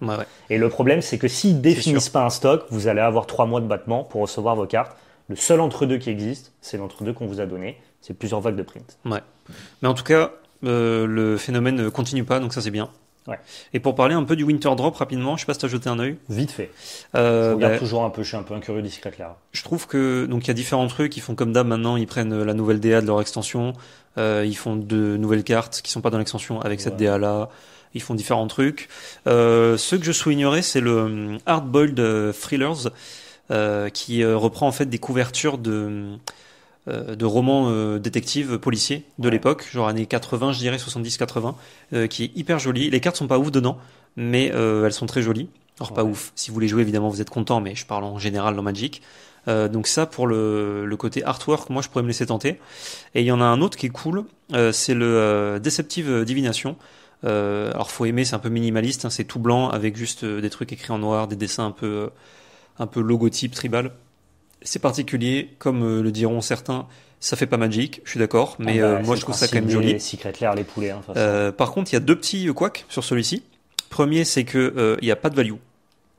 Et le problème c'est que s'ils définissent pas un stock, vous allez avoir trois mois de battement pour recevoir vos cartes. Le seul entre-deux qui existe, c'est l'entre-deux qu'on vous a donné. C'est plusieurs vagues de print. Mais en tout cas, euh, le phénomène ne continue pas, donc ça c'est bien. Ouais. Et pour parler un peu du Winter Drop rapidement, je sais pas si t'as jeté un œil. Vite fait. Euh, je regarde ben, toujours un peu, je suis un peu incurieux curieux là. Je trouve que donc il y a différents trucs. Ils font comme d'hab maintenant, ils prennent euh, la nouvelle DA de leur extension, euh, ils font de nouvelles cartes qui sont pas dans l'extension avec cette DA là. Ils font différents trucs. Euh, ce que je soulignerais, c'est le hum, Hardboiled euh, Thrillers euh, qui reprend en fait des couvertures de hum, euh, de romans euh, détectives policiers de l'époque, genre années 80, je dirais 70-80, euh, qui est hyper joli. Les cartes sont pas ouf dedans, mais euh, elles sont très jolies. alors pas ouf. Si vous les jouez, évidemment, vous êtes content, mais je parle en général dans Magic. donc ça pour le, le, côté artwork, moi je pourrais me laisser tenter. Et il y en a un autre qui est cool, c'est le Deceptive Divination. alors faut aimer, c'est un peu minimaliste, hein, c'est tout blanc avec juste des trucs écrits en noir, des dessins un peu un peu logotype tribal c'est particulier, comme euh, le diront certains, ça fait pas magique. je suis d'accord, ah mais bah, euh, moi je trouve ça quand même joli. les poulets. Hein, euh, par contre, il y a deux petits couacs sur celui-ci. Premier, c'est que il n'y a pas de value.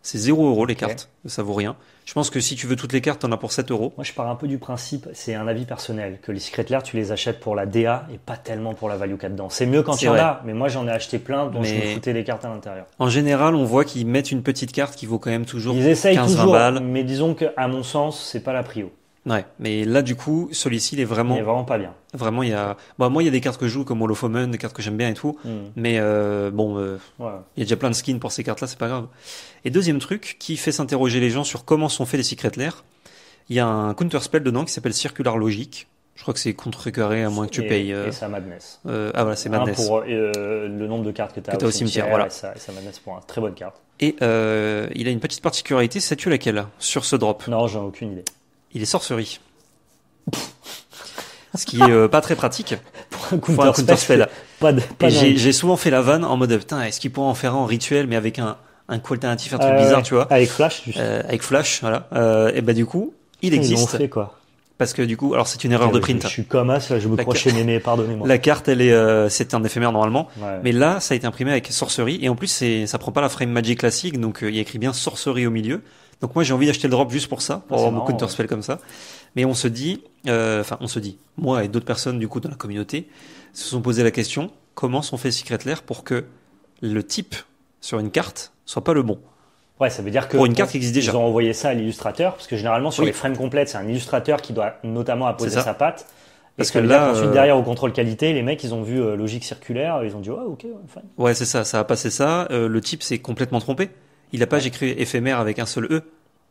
C'est 0€ euros les cartes, ça vaut rien. Je pense que si tu veux toutes les cartes, t'en as pour 7 euros. Moi, je pars un peu du principe, c'est un avis personnel, que les Secret Lair, tu les achètes pour la DA et pas tellement pour la value 4 dedans. C'est mieux quand il y en a, mais moi j'en ai acheté plein donc je me foutais les cartes à l'intérieur. En général, on voit qu'ils mettent une petite carte qui vaut quand même toujours Ils essayent 15 balles. Mais disons qu'à mon sens, c'est pas la prio. Ouais, mais là du coup, celui-ci il est vraiment. Il est vraiment pas bien. Vraiment, il y a. Bon, bah, moi, il y a des cartes que je joue comme Holofomen, des cartes que j'aime bien et tout. Hmm. Mais euh, bon, euh, il y a déjà plein de skins pour ces cartes-là, c'est pas grave. Et deuxième truc qui fait s'interroger les gens sur comment sont faits les secrets Lair, il y a un counter spell dedans qui s'appelle Circular Logic. Je crois que c'est contre carré à moins que tu payes. Euh... Et ça Madness. Euh, ah voilà, c'est Madness. pour euh, le nombre de cartes que tu as, as, au cimetière. Et ça, Madness pour un. Très bonne carte. Et il a une petite particularité, c'est tu laquelle Sur ce drop Non, j'en aucune idée il est sorcerie. Ce qui est euh, pas très pratique. Pour un counter, j'ai souvent fait la vanne en mode est-ce qu'il pourrait en faire un en rituel mais avec un, un coup alternatif, un truc euh, bizarre, tu vois. Avec Flash, juste. Euh, avec Flash, voilà. et bah du coup, il existe. quoi. Parce que du coup, alors c'est une erreur ah, de print. Je, suis comme as, je me la chez mémé, pardonnez-moi. La carte, elle est, c'est un éphémère normalement, mais là, ça a été imprimé avec sorcerie et en plus, ça prend pas la frame magic classique, donc il y a écrit bien sorcerie au milieu. Donc moi j'ai envie d'acheter le drop juste pour ça, pour ah, avoir mon spell comme ça. Mais on se dit, euh, enfin on se dit, moi et d'autres personnes du coup dans la communauté se sont posé la question comment sont fait Secret Lair pour que le type sur une carte soit pas le bon. Ouais, ça veut dire que pour une carte qui existe déjà. Ils ont envoyé ça à l'illustrateur parce que généralement sur les frames complètes, c'est un illustrateur qui doit notamment apposer sa patte. Parce que, là, ensuite euh, derrière au contrôle qualité, les mecs ils ont vu euh, logique circulaire, ils ont dit ouais ok, fine. Ouais c'est ça, ça a passé ça. le type s'est complètement trompé. Il n'a pas écrit éphémère avec un seul E.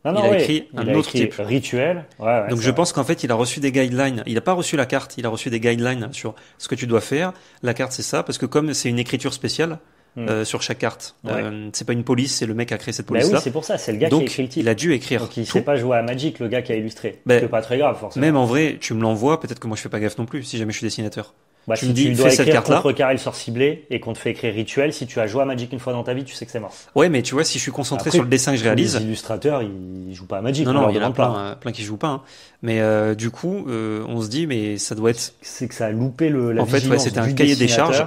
il a écrit un autre type. Rituel. Donc je pense qu'en fait, il a reçu des guidelines. Il n'a pas reçu la carte, il a reçu des guidelines sur ce que tu dois faire. La carte, c'est ça, parce que comme c'est une écriture spéciale, hmm. euh, sur chaque carte. Euh, c'est pas une police, c'est le mec qui a créé cette police. Bah là oui, c'est pour ça, c'est le gars qui a écrit Il a dû écrire. Donc il sait pas jouer à Magic, le gars qui a illustré. Bah, c'est pas très grave, forcément. Même en vrai, tu me l'envoies, peut-être que moi je fais pas gaffe non plus, si jamais je suis dessinateur. Bah, tu dis, tu dois écrire contre carte sort ciblé et qu'on te fait écrire rituel, si tu as joué à Magic une fois dans ta vie, tu sais que c'est mort. Ouais, mais tu vois, si je suis concentré sur le dessin que je réalise. Les illustrateurs, ils jouent pas à Magic. Non, il y en a plein, hein, plein, qui jouent pas. Hein. Mais euh, du coup, euh, on se dit, mais ça doit être. C'est que ça a loupé le, la En fait, c'est un cahier des charges.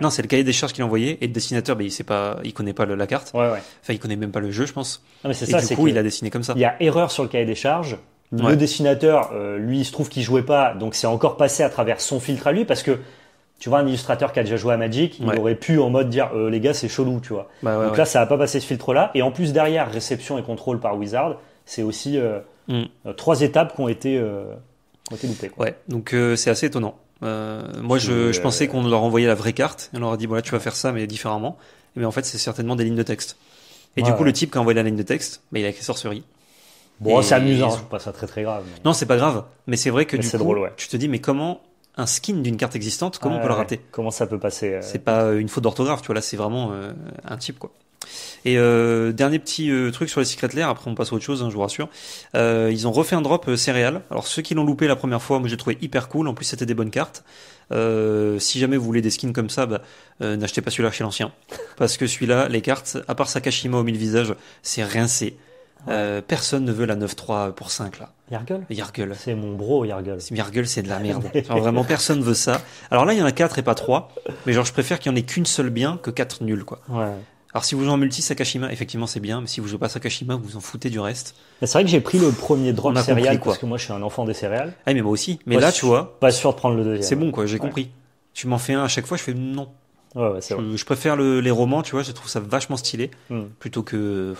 Non, c'est le cahier des charges qu'il a envoyé et le dessinateur, ben, il sait pas, il connaît pas la carte. Ouais, ouais. Enfin, il connaît même pas le jeu, je pense. Non, mais c'est ça, du coup, il a dessiné comme ça. Il y a erreur sur le cahier des charges le dessinateur, euh, lui, il se trouve qu'il jouait pas, donc c'est encore passé à travers son filtre à lui, parce que tu vois, un illustrateur qui a déjà joué à Magic, il aurait pu en mode dire euh, les gars, c'est chelou, tu vois. Bah donc là, ça a pas passé ce filtre-là. Et en plus, derrière, réception et contrôle par Wizard, c'est aussi euh, mm. trois étapes qui ont été, qui Ouais, donc c'est assez étonnant. moi, je, pensais qu'on leur envoyait la vraie carte, et on leur a dit, voilà, tu vas faire ça, mais différemment. Mais ben, en fait, c'est certainement des lignes de texte. Et du coup, le type qui a envoyé la ligne de texte, mais ben, il a écrit sorcerie. Bon, c'est amusant, pas ça très très grave. Non, c'est pas grave, mais c'est vrai que du coup, tu te dis, mais comment un skin d'une carte existante, comment on peut le rater Comment ça peut passer euh C'est pas euh, une faute d'orthographe, tu vois, là c'est vraiment euh, un type quoi. Et dernier petit truc sur les Secret Lair, après on passe à autre chose, hein, je vous rassure. ils ont refait un drop céréales. Alors ceux qui l'ont loupé la première fois, moi j'ai trouvé hyper cool, en plus c'était des bonnes cartes. si jamais vous voulez des skins comme ça, bah, n'achetez pas celui-là chez l'ancien. Parce que celui-là, les cartes, à part Sakashima au mille visages, c'est rincé. Euh, personne ne veut la 9.3 pour 5 là. Yargul Yargul. C'est mon bro Yargul. Yargul c'est de la merde. vraiment personne veut ça. Alors là il y en a 4 et pas 3, mais genre je préfère qu'il n'y en ait qu'une seule bien que 4 nuls quoi. Ouais. Alors si vous jouez en multi Sakashima, effectivement c'est bien, mais si vous jouez pas Sakashima, vous vous en foutez du reste. c'est vrai que j'ai pris le premier drop céréales parce que moi je suis un enfant des céréales. Ah mais moi aussi. Mais là tu vois, pas sûr de prendre le deuxième. C'est bon quoi, j'ai compris. Tu m'en fais un à chaque fois, je fais non. Ouais, ouais, c'est vrai. je, préfère les romans, tu vois, je trouve ça vachement stylé hmm. plutôt que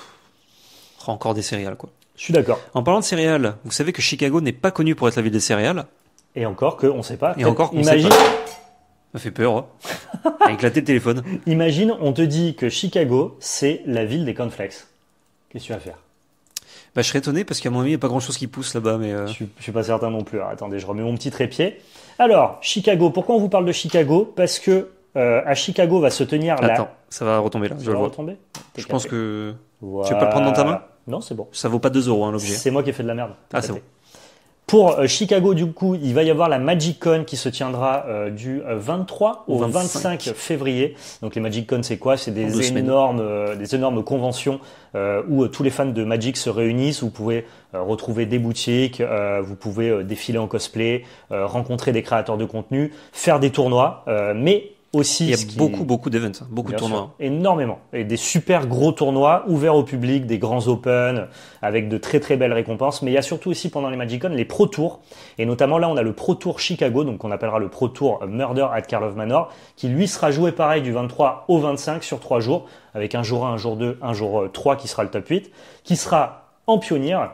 encore des céréales, quoi. Je suis d'accord. En parlant de céréales, vous savez que Chicago n'est pas connu pour être la ville des céréales. Et encore qu'on ne sait pas. Et encore qu'on Imagine. Sait pas. Ça fait peur. Hein. éclaté le téléphone. Imagine, on te dit que Chicago, c'est la ville des cornflakes. Qu'est-ce que tu vas faire bah, Je serais étonné parce qu'à mon avis, il n'y a pas grand-chose qui pousse là-bas. Mais euh. je, suis pas certain non plus. attendez, je remets mon petit trépied. Alors, Chicago, pourquoi on vous parle de Chicago Parce que euh, à Chicago va se tenir Attends, ça va retomber là. Ça je va retomber Je pense que... Voilà. Tu veux pas le prendre dans ta main non, c'est bon. Ça vaut pas 2 euros un hein, l'objet. C'est moi qui ai fait de la merde. Ah, c'est bon. Pour euh, Chicago, du coup, il va y avoir la MagicCon qui se tiendra euh, du 23 euh, au 25. février. Donc les MagicCon, c'est quoi C'est des énormes, des énormes conventions où tous les fans de Magic se réunissent. Vous pouvez retrouver des boutiques, vous pouvez défiler en cosplay, rencontrer des créateurs de contenu, faire des tournois, mais aussi. Il y a beaucoup, beaucoup d'events, hein, beaucoup de tournois. énormément. Et des super gros tournois ouverts au public, des grands open, avec de très très belles récompenses. Mais il y a surtout aussi pendant les Magicon les Pro Tours. Et notamment là, on a le Pro Tour Chicago, donc on appellera le Pro Tour Murder at carlov Manor, qui lui sera joué pareil du 23 au 25 sur 3 jours, avec un jour 1, un jour 2, un jour 3 euh, qui sera le top 8, qui sera en pionnière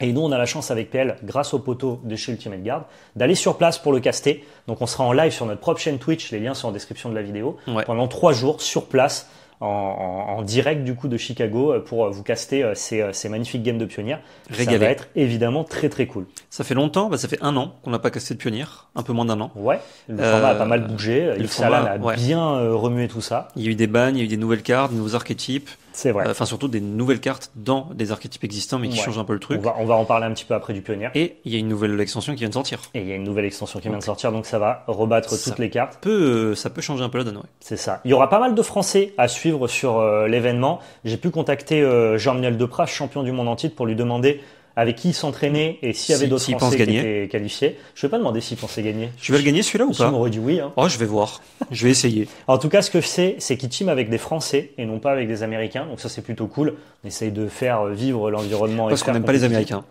et nous, on a la chance avec PL, grâce au poteau de chez Ultimate Guard, d'aller sur place pour le caster. Donc, on sera en live sur notre propre chaîne Twitch. Les liens sont en description de la vidéo. Pendant trois jours, sur place, en, en, direct du coup de Chicago euh, pour euh, vous caster euh, ces, ces magnifiques games de pionniers. Régalé. Ça va être évidemment très très cool. Ça fait longtemps, bah, ça fait un an qu'on n'a pas casté de pionniers. un peu moins d'un an. Ouais, le format a pas mal bougé. Le format, a bien remué tout ça. Il y a eu des bannes, il y a eu des nouvelles cartes, des nouveaux archétypes. C'est vrai. Euh, enfin, surtout des nouvelles cartes dans des archétypes existants, mais qui changent un peu le truc. On va, en parler un petit peu après du pionnier. Et il y a une nouvelle extension qui vient de sortir. Et il y a une nouvelle extension qui vient de sortir, donc ça va rebattre toutes les cartes. Peut, euh, ça peut changer un peu la donne, C'est ça. Il y aura pas mal de Français à suivre sur euh, l'événement. J'ai pu contacter Jean-Miel Depras champion du monde en titre, pour lui demander avec qui s'entraîner s'entraînait et s'il y avait d'autres Français qui étaient qualifiés. Je ne vais pas demander s'il pensait gagner. Tu veux le gagner celui-là ou pas aurait dit oui. Hein. Oh, je vais voir. je vais essayer. en tout cas, ce que je sais, c'est qu'il team avec des Français et non pas avec des Américains. Donc ça, c'est plutôt cool. On essaye de faire euh, vivre l'environnement. Parce qu'on n'aime pas les Américains.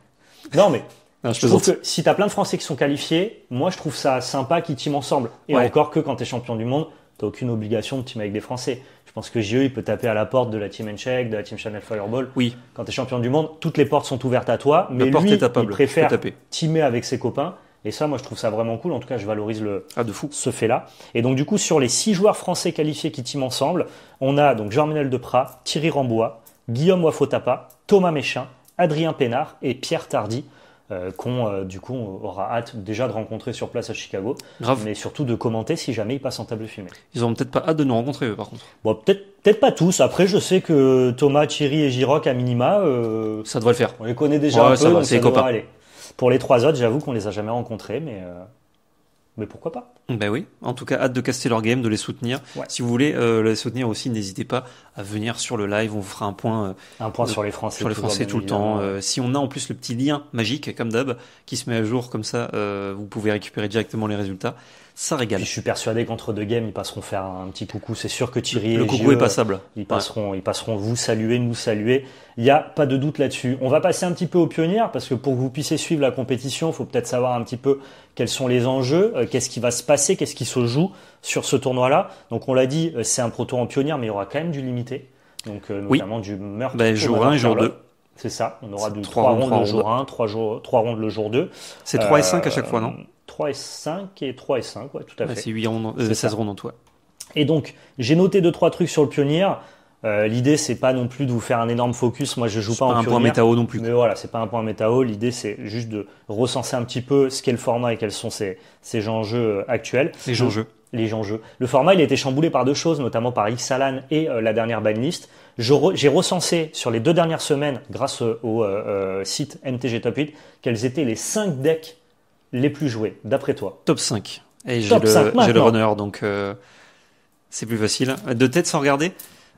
Non, mais je, trouve que si tu as plein de Français qui sont qualifiés, moi, je trouve ça sympa qu'ils team ensemble. Et encore que quand tu es champion du monde, tu aucune obligation de team avec des Français pense que JE, il peut taper à la porte de la Team Encheck, de la Team Channel Fireball. Oui. Quand tu es champion du monde, toutes les portes sont ouvertes à toi, mais il préfère taper. teamer avec ses copains. Et ça, moi, je trouve ça vraiment cool. En tout cas, je valorise le, ah, de fou. ce fait-là. Et donc, du coup, sur les six joueurs français qualifiés qui teament ensemble, on a donc Jean-Manuel Deprat, Thierry Rambois, Guillaume Wafotapa, Thomas Méchin, Adrien Pénard et Pierre Tardy. Euh, qu'on euh, du coup aura hâte déjà de rencontrer sur place à Chicago, Grave. mais surtout de commenter si jamais ils passent en table fumée. Ils ont peut-être pas hâte de nous rencontrer par contre. Bon, peut-être peut-être pas tous. Après, je sais que Thomas, Thierry et Giroc à minima, euh, ça devrait le faire. On les connaît déjà un peu, va, les aller. Pour les trois autres, j'avoue qu'on les a jamais rencontrés, mais mais pourquoi pas Ben oui, en tout cas, hâte de caster leur game, de les soutenir. Si vous voulez euh, les soutenir aussi, n'hésitez pas à venir sur le live, on vous fera un point. Euh, un point sur les Français. Sur les Français tout le temps. Euh, si on a en plus le petit lien magique, comme d'hab, qui se met à jour comme ça, vous pouvez récupérer directement les résultats ça régale. je suis persuadé qu'entre deux games, ils passeront faire un petit coucou. C'est sûr que Thierry. Le, le coucou est passable. Ils passeront, ils passeront vous saluer, nous saluer. Il n'y a pas de doute là-dessus. On va passer un petit peu aux pionnières parce que pour que vous puissiez suivre la compétition, il faut peut-être savoir un petit peu quels sont les enjeux, euh, qu'est-ce qui va se passer, qu'est-ce qui se joue sur ce tournoi-là. Donc on l'a dit, euh, c'est un proto en pionnière, mais il y aura quand même du limité. Donc euh, notamment du meurtre. Ben, jour 1 jour 2. C'est ça, on aura du 3, rondes, le jour 1, 3, jours, 3 rondes le jour 2. C'est 3 et 5 à euh, chaque fois, non 3 et 5 et 3 et 5, ouais, tout à fait. C'est 8 16 euh, rondes en tout. Et donc, j'ai noté 2-3 trucs sur le pionnier. Euh, L'idée, c'est pas non plus de vous faire un énorme focus. Moi, je joue pas, pas en un point métao non plus. Mais voilà, c'est pas un point métao. L'idée, c'est juste de recenser un petit peu ce qu'est le format et quels sont ces enjeux euh, actuels. Les enjeux les enjeux. Le format, il a été chamboulé par deux choses, notamment par Yves et euh, la dernière banlist. J'ai recensé sur les deux dernières semaines, grâce au euh, euh, site MTG Top 8, quels étaient les 5 decks les plus joués, d'après toi. Top 5. Et j'ai le, runner, donc c'est plus facile. De tête sans regarder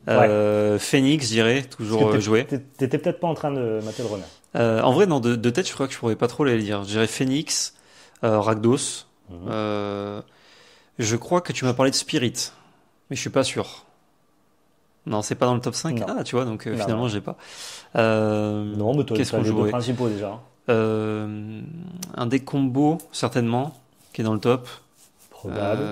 Phoenix, je dirais, toujours joué. T'étais peut-être pas en train de mater le runner. en vrai, non, de, tête, je crois que je pourrais pas trop les lire. Je Phoenix, Rakdos. Mhm. Je crois que tu m'as parlé de Spirit, mais je suis pas sûr. Non, c'est pas dans le top 5. Ah, tu vois, donc euh, finalement, je finalement, j'ai pas. Euh, non, mais toi, qu'est-ce qu'on joue principaux déjà hein. euh, Un des combos, certainement, qui est dans le top. Probable.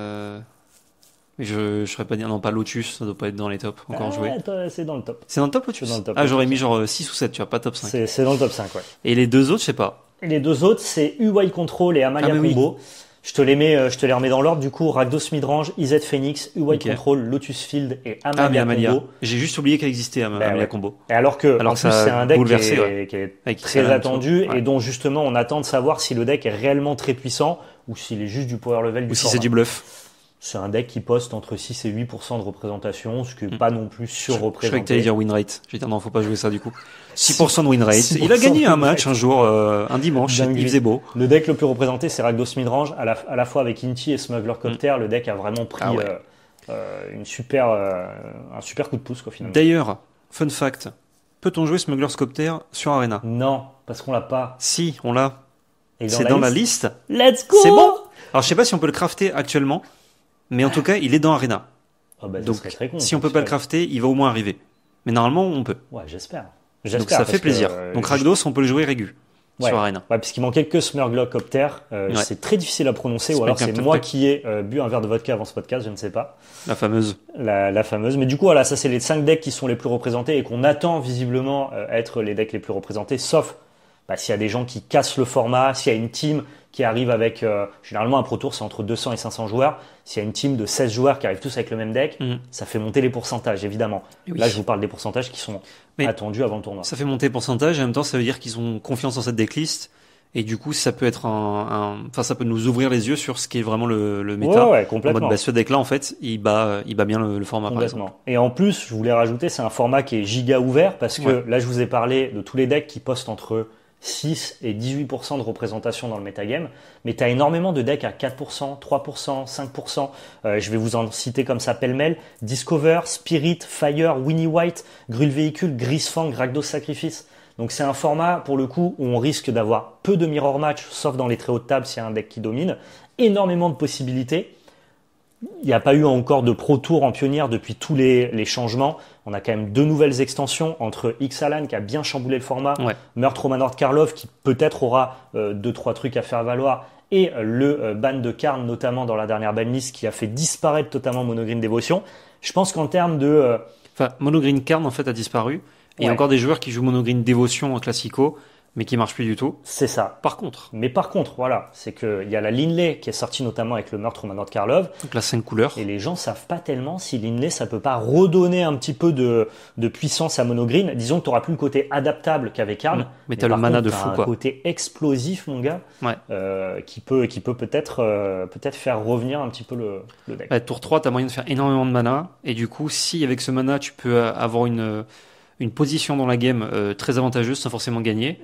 je ne saurais pas dire. Non, pas Lotus, ça ne doit pas être dans les tops. Encore ah, joué. C'est dans le top. C'est dans le top, Lotus dans le top, Ah, j'aurais mis genre 6 ou 7, tu vois, pas top 5. C'est dans le top 5, ouais. Et les deux autres, je sais pas. Les deux autres, c'est UI Control et Amalia ah, Combo. Je te les mets, euh, je te les remets dans l'ordre. Du coup, Ragdos Midrange, IZ Phoenix, Uy Control, Lotus Field et ah, Amalia, Combo. J'ai juste oublié qu'elle existait Am bah Combo. Et alors que c'est un deck qui est, très attendu et dont justement on attend de savoir si le deck est réellement très puissant ou s'il est juste du power level du ou si c'est du bluff c'est un deck qui poste entre 6 et 8% de représentation, ce qui n'est hmm. pas non plus surreprésenté. Je croyais que dire win rate. J'ai non, faut pas jouer ça du coup. 6% de win rate. Il a gagné un match un jour, euh, un dimanche, il beau. Le deck le plus représenté, c'est Ragdos Midrange, à la, à la fois avec Inti et Smuggler Copter. Hmm. Le deck a vraiment pris ah euh, euh, une super, un super coup de pouce quoi, finalement. D'ailleurs, fun fact, peut-on jouer Smuggler Copter sur Arena Non, parce qu'on l'a pas. Si, on l'a. C'est dans, la, liste Let's go C'est bon Alors je sais pas si on peut le crafter actuellement. Mais en tout cas, il est dans Arena. Ah bah, Donc, si on peut pas le crafter, il va au moins arriver. Mais normalement, on peut. Ouais, j'espère. Donc ça fait plaisir. Euh, Donc Ragdos, on peut le jouer régu. Sur Arena. Ouais, puisqu'il qu'il quelques que euh, C'est très difficile à prononcer, ou alors c'est moi qui ai euh, bu un verre de vodka avant ce podcast, je ne sais pas. La fameuse. La, fameuse. Mais du coup, voilà, ça, c'est les 5 decks qui sont les plus représentés et qu'on attend visiblement être les decks les plus représentés, sauf bah, s'il y a des gens qui cassent le format, s'il y a une team qui arrive avec euh, généralement un Pro Tour, c'est entre 200 et 500 joueurs. S'il y a une team de 16 joueurs qui arrivent tous avec le même deck, mm. ça fait monter les pourcentages, évidemment. Là, je vous parle des pourcentages qui sont attendus avant le tournoi. Ça fait monter les pourcentages, et en même temps, ça veut dire qu'ils ont confiance en cette decklist. Et du coup, ça peut être un, enfin, ça peut nous ouvrir les yeux sur ce qui est vraiment le, le méta. Ouais, complètement. Bah, ce deck-là, en fait, il bat, il bat bien le, format. Complètement. et en plus, je voulais rajouter, c'est un format qui est giga ouvert parce que là, je vous ai parlé de tous les decks qui postent entre 6 et 18% de représentation dans le metagame, mais tu as énormément de decks à 4%, 3%, 5%, je vais vous en citer comme ça pêle-mêle, Discover, Spirit, Fire, Winnie White, Grul Véhicule, Grisfang, Rakdos Sacrifice. Donc c'est un format pour le coup où on risque d'avoir peu de mirror match, sauf dans les très hautes tables s'il y a un deck qui domine, énormément de possibilités, il n'y a pas eu encore de Pro Tour en pionnière depuis tous les, changements. On a quand même deux nouvelles extensions entre Xalan qui a bien chamboulé le format, Meurtre au de Karlov qui peut-être aura euh, deux trois trucs à faire valoir et euh, le euh, ban de Karn notamment dans la dernière ban qui a fait disparaître totalement Monogreen Dévotion. Je pense qu'en termes de enfin Monogreen Karn en fait a disparu. Il y a encore des joueurs qui jouent Monogreen Dévotion en classico mais qui marche plus du tout. C'est ça. Par contre. Mais par contre, voilà, c'est qu'il y a la Linley qui est sortie notamment avec le meurtre au manoir de Karlov. Donc la 5 couleurs. Et les gens savent pas tellement si Linley ça peut pas redonner un petit peu de, de puissance à Monogreen. Disons que n'auras plus le côté adaptable qu'avec Arne. Mais Mais as le mana de fou, quoi. un côté explosif, mon gars, ouais. Euh, qui peut qui peut peut-être euh, peut-être faire revenir un petit peu le, deck. tour 3, tu as moyen de faire énormément de mana. Et du coup, si avec ce mana, tu peux avoir une une position dans la game euh, très avantageuse sans forcément gagner.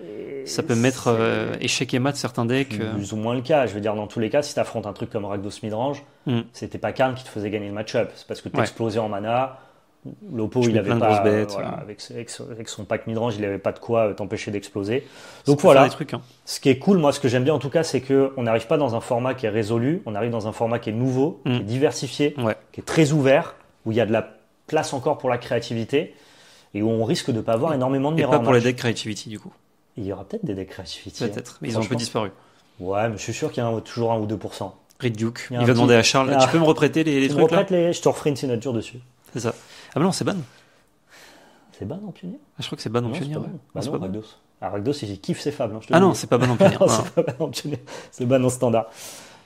ça peut mettre euh, échec et mat certains decks. Euh. Plus ou moins le cas. Je veux dire, dans tous les cas, si tu affrontes un truc comme Rakdos Midrange, hmm. c'était pas Karn qui te faisait gagner le match-up. C'est parce que tu explosais en mana. L'Oppo, il avait pas. avec, son pack midrange, il avait pas de quoi t'empêcher d'exploser. Donc voilà. Hein. Ce qui est cool, moi, ce que j'aime bien en tout cas, c'est qu'on n'arrive pas dans un format qui est résolu. On arrive dans un format qui est nouveau, qui hmm. est diversifié, qui est très ouvert, où il y a de la place encore pour la créativité et où on risque de ne pas avoir énormément de mirror. Et pas pour les decks Creativity du coup. Il y aura peut-être des decks Creativity. Hein. Peut-être, mais ils ont un peu disparu. Ouais, mais je suis sûr qu'il y a toujours un ou 2%. Red Duke, il, va demander à Charles, ah. tu peux me reprêter les, les trucs là Je te referai une signature dessus. C'est ça. Ah non, c'est ban. C'est ban en pionnier ah, Je crois que c'est ban en pionnier. Ouais. Ah, bah non, Ah, il kiffe ses fables. Hein, ah non, c'est pas ban en pionnier. c'est pas ban en pionnier. C'est ban en standard.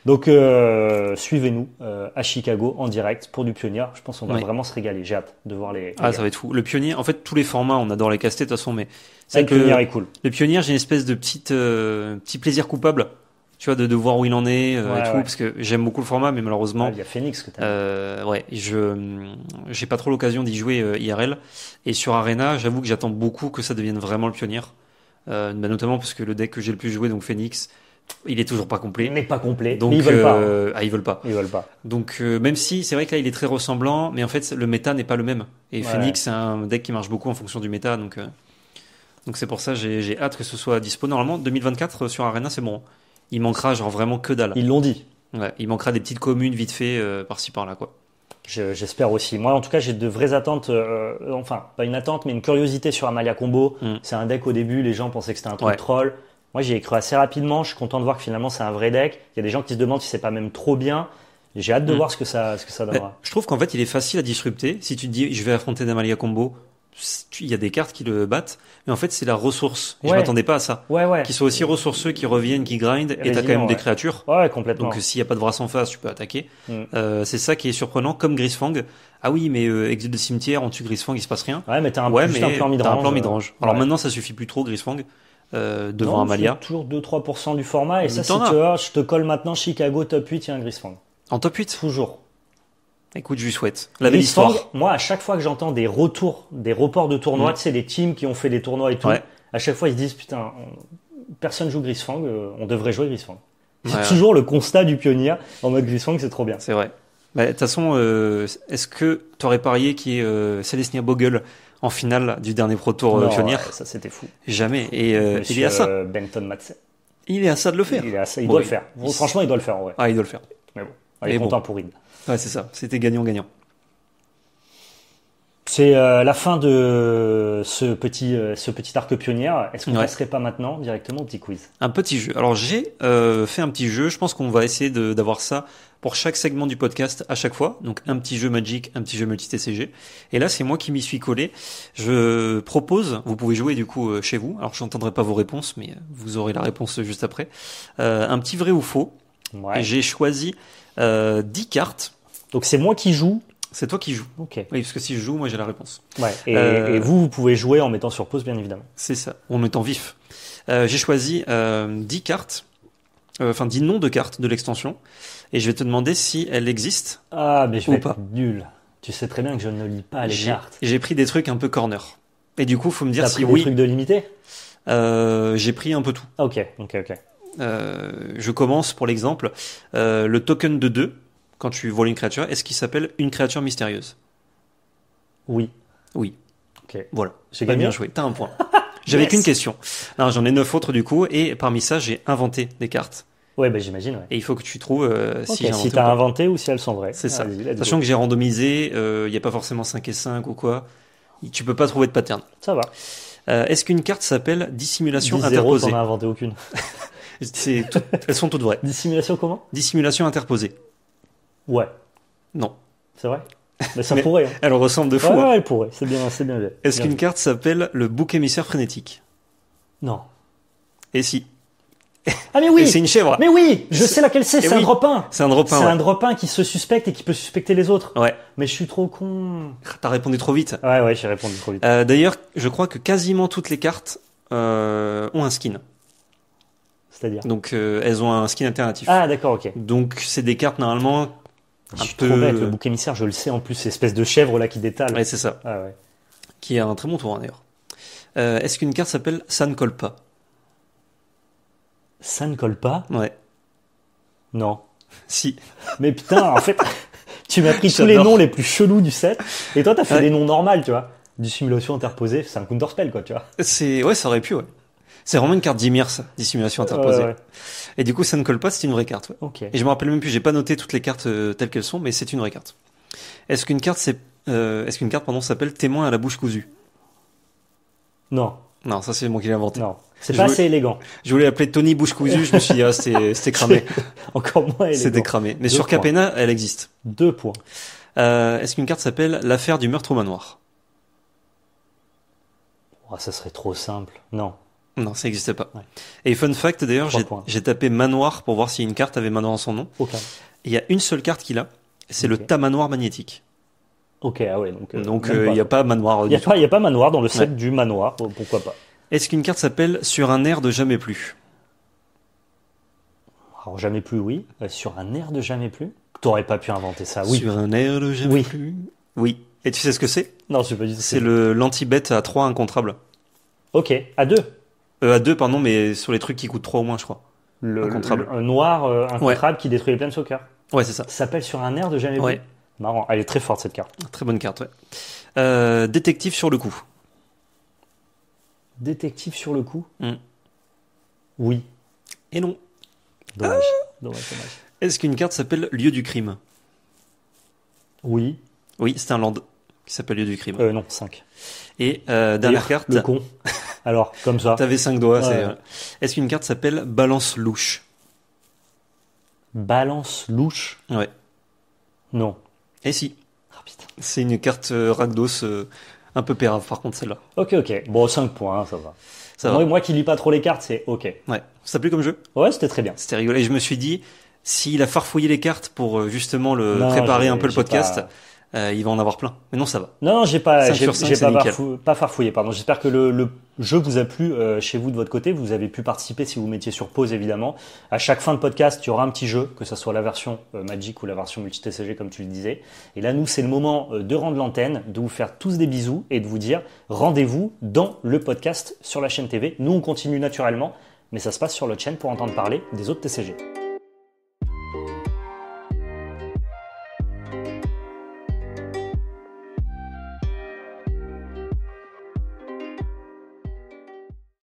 Donc euh, suivez-nous euh, à Chicago en direct pour du pionnier. Je pense qu'on va vraiment se régaler. J'ai hâte de voir les. Ah, ça va être fou. Le pionnier, en fait, tous les formats, on adore les caster de toute façon, mais. le pionnier est cool. Le pionnier, j'ai une espèce de petite, euh, petit plaisir coupable tu vois, de, de voir où il en est et tout, parce que j'aime beaucoup le format, mais malheureusement. Ah, il y a Phoenix que t'as. ouais, je j'ai pas trop l'occasion d'y jouer IRL. Et sur Arena, j'avoue que j'attends beaucoup que ça devienne vraiment le pionnier, bah, notamment parce que le deck que j'ai le plus joué, donc Phoenix, il est toujours pas complet. Il n'est pas complet. Donc mais ils veulent pas. Hein. Euh, ah, ils veulent pas. Ils veulent pas. Donc euh, même si c'est vrai que là il est très ressemblant, mais en fait le méta n'est pas le même. Et Phoenix c'est un deck qui marche beaucoup en fonction du méta, donc euh, donc c'est pour ça j'ai hâte que ce soit dispo. Normalement 2024 sur Arena c'est bon. Hein. Il manquera genre vraiment que dalle. Ils l'ont dit. il manquera des petites communes vite fait par-ci par-là quoi. J'espère aussi. Moi, en tout cas, j'ai de vraies attentes, enfin, pas une attente, mais une curiosité sur Amalia Combo. Mm. C'est un deck au début, les gens pensaient que c'était un truc troll. Moi, j'y ai cru assez rapidement. Je suis content de voir que finalement, c'est un vrai deck. Il y a des gens qui se demandent si c'est pas même trop bien. J'ai hâte de mm. voir ce que ça, ce que ça donnera. Euh, je trouve qu'en fait, il est facile à disrupter. Si tu te dis, je vais affronter Damalia Combo, il y a des cartes qui le battent, mais en fait c'est la ressource. ne Je m'attendais pas à ça. Ouais, Qui sont aussi ressourceux, qui reviennent, qui grind, et t'as quand même des créatures. Ouais, complètement. Donc euh, s'il y a pas de bras en face, tu peux attaquer. Mm. Euh, c'est ça qui est surprenant, comme Grisfang. Ah oui, mais euh, de cimetière, on tue Grisfang, il se passe rien. Ouais, mais t'as un, un plan midrange. Alors maintenant ça suffit plus trop Grisfang. Euh, devant non, Amalia. Toujours 2-3% du format. Et ça, si tu je te colle maintenant Chicago top 8 a un Grisfang. En top 8 Toujours. Écoute, je lui souhaite. La belle histoire. Moi, à chaque fois que j'entends des retours, des reports de tournois, c'est mm. tu sais, des teams qui ont fait des tournois et tout, à chaque fois, ils se disent Putain, personne personne joue Grisfang, euh, on devrait jouer Grisfang. C'est toujours le constat du pionnier en mode Grisfang, c'est trop bien. C'est vrai. Bah, de toute façon, euh, est-ce que tu aurais parié qui est Celestia Bogle en finale du dernier Pro Tour euh, non, Ça, c'était fou. Jamais. Et euh, il est à ça. Euh, Benton Matze. Il est à ça de le faire. Il, est à ça. il doit le faire. franchement, il doit le faire. vrai. Ah, il doit le faire. Mais bon, il est content pour Reed. Ouais, c'est ça. C'était gagnant-gagnant. C'est euh, la fin de ce petit, euh, ce petit arc pionnière. Est-ce qu'on ne resterait passerait pas maintenant directement au petit quiz Un petit jeu. Alors j'ai euh, fait un petit jeu. Je pense qu'on va essayer d'avoir ça pour chaque segment du podcast à chaque fois. Donc un petit jeu Magic, un petit jeu multi-TCG. Et là c'est moi qui m'y suis collé. Je propose, vous pouvez jouer du coup chez vous. Alors je n'entendrai pas vos réponses, mais vous aurez la réponse juste après. un petit vrai ou faux. J'ai choisi 10 cartes. Donc c'est moi qui joue c'est toi qui joues. Ok. Oui, parce que si je joue, moi j'ai la réponse. Ouais. Et, euh, vous, vous pouvez jouer en mettant sur pause, bien évidemment. C'est ça, en mettant vif. Euh, j'ai choisi 10 euh, cartes enfin dix noms de cartes de l'extension, et je vais te demander si elles existent Ah, mais je vais pas. Être nul. Tu sais très bien que je ne lis pas les cartes. J'ai pris des trucs un peu corner. Et du coup, faut me dire si pris oui. Des trucs de limité. j'ai pris un peu tout. Ah, ok, ok, ok. je commence pour l'exemple le token de 2 quand tu vois une créature, est-ce qu'il s'appelle une créature mystérieuse Oui. Oui. Ok. Voilà. J'ai Bien joué. T'as un point. J'avais qu'une question. Alors j'en ai neuf autres du coup, et parmi ça, j'ai inventé des cartes. Ouais, bah, j'imagine. Ouais. Et il faut que tu trouves euh, si j'ai inventé. inventé ou si elles sont vraies. C'est ça. Sachant que j'ai randomisé, euh, il n'y a pas forcément 5 et 5 ou quoi. Tu peux pas trouver de pattern. Ça va. Euh, est-ce qu'une carte s'appelle dissimulation interposée inventé aucune. Elles sont toutes vraies. Dissimulation comment Dissimulation interposée. Ouais. Non. C'est vrai mais ça pourrait. Hein. Elle ressemble de fou. Ouais, hein. elle pourrait. C'est bien, Est-ce qu'une carte s'appelle le bouc émissaire frénétique Non. Et si ah mais oui C'est une chèvre Mais oui Je sais laquelle c'est, eh c'est un dropin C'est un dropin, C'est un dropin qui se suspecte et qui peut suspecter les autres. Ouais. Mais je suis trop con... Ah, t'as répondu trop vite. Ouais, ouais, j'ai répondu trop vite. Euh, d'ailleurs, je crois que quasiment toutes les cartes euh, ont un skin. C'est-à-dire Donc euh, elles ont un skin alternatif. Ah d'accord, ok. Donc c'est des cartes normalement je suis trop le bouc émissaire, je le sais en plus, C'est espèce de chèvre là qui détale. Ouais, c'est ça. Ah, ouais. Qui a un très bon tour d'ailleurs. Euh, Est-ce qu'une carte s'appelle Ça ne colle pas Ça ne colle pas Ouais. Non. Si. Mais putain, en fait, tu m'as pris tous les noms les plus chelous du set, et toi t'as fait les des noms normaux, tu vois. Du simulation interposée, c'est un counterspell, quoi, tu vois. C'est... Ouais, ça aurait pu, ouais. C'est vraiment une carte d'Ymir, ça, dissimulation interposée. Et du coup, ça ne colle pas, c'est une vraie carte. Et je me rappelle même plus, j'ai pas noté toutes les cartes euh, telles qu'elles sont, mais c'est une vraie carte. Est-ce qu'une carte, c'est, euh, est-ce qu'une carte, pendant s'appelle témoin à la bouche cousue Non. Non, ça c'est moi qui l'ai inventé. Non, c'est pas assez élégant. Je voulais l'appeler Tony bouche cousue, je me suis dit ah c'était cramé. Encore moins élégant. C'était cramé. Mais sur Capena, elle existe. Deux points. Euh, est-ce qu'une carte s'appelle l'affaire du meurtre au manoir oh, Ça serait trop simple. Non. Non, ça n'existait pas. Et fun fact d'ailleurs, j'ai tapé manoir pour voir si une carte avait manoir en son nom. il y a une seule carte qu'il a, c'est le Tamanoir magnétique. Ok, ah ouais, donc. il euh, n'y euh, a pas manoir. Il n'y a, pas manoir dans le set du manoir, pourquoi pas. Est-ce qu'une carte s'appelle Sur un air de jamais plus Alors jamais plus, oui. Euh, Sur un air de jamais plus Tu n'aurais pas pu inventer ça, oui. Sur un air de jamais plus Oui. Et tu sais ce que c'est Non, je ne sais pas du tout. C'est lanti bête à 3 incontrable. Ok, à 2 euh, à deux, pardon, mais sur les trucs qui coûtent trois ou moins, je crois. Le, un noir euh, qui détruit les de soccer. Ouais, c'est ça. Ça s'appelle sur un air de jamais ouais. Marrant, elle est très forte cette carte. Très bonne carte, ouais. Euh, détective sur le coup. Détective sur le coup hmm. Oui. Et non. Dommage. Ah. dommage, dommage. Est-ce qu'une carte s'appelle lieu du crime Oui. Oui, c'est un land qui s'appelle lieu du crime. Euh, non, 5. Et euh, dernière carte. Le con. Alors, comme ça. T'avais cinq doigts. Euh. Est-ce qu'une carte s'appelle Balance louche Balance louche Ouais. Non. Et eh si. Ah, c'est une carte euh, Ragdos euh, un peu pérave, par contre, celle-là. Ok, ok. Bon, 5 points, hein, ça va. moi, va. moi qui lis pas trop les cartes, c'est ok. Ouais. Ça plu comme jeu Ouais, c'était très bien. C'était rigolo. Et je me suis dit, s'il a farfouillé les cartes pour justement le préparer un peu le podcast, euh, il va en avoir plein. Mais non, ça va. Non, non, j'ai pas, j'ai, pas, farfouillé. Pardon. J'espère que le, jeu vous a plu euh, chez vous de votre côté. Vous avez pu participer si vous mettiez sur pause, évidemment. À chaque fin de podcast, il y aura un petit jeu, que ce soit la version euh, Magic ou la version multi-TCG, comme tu le disais. Et là, nous, c'est le moment de rendre l'antenne, de vous faire tous des bisous et de vous dire rendez-vous dans le podcast sur la chaîne TV. Nous, on continue naturellement, mais ça se passe sur notre chaîne pour entendre parler des autres TCG.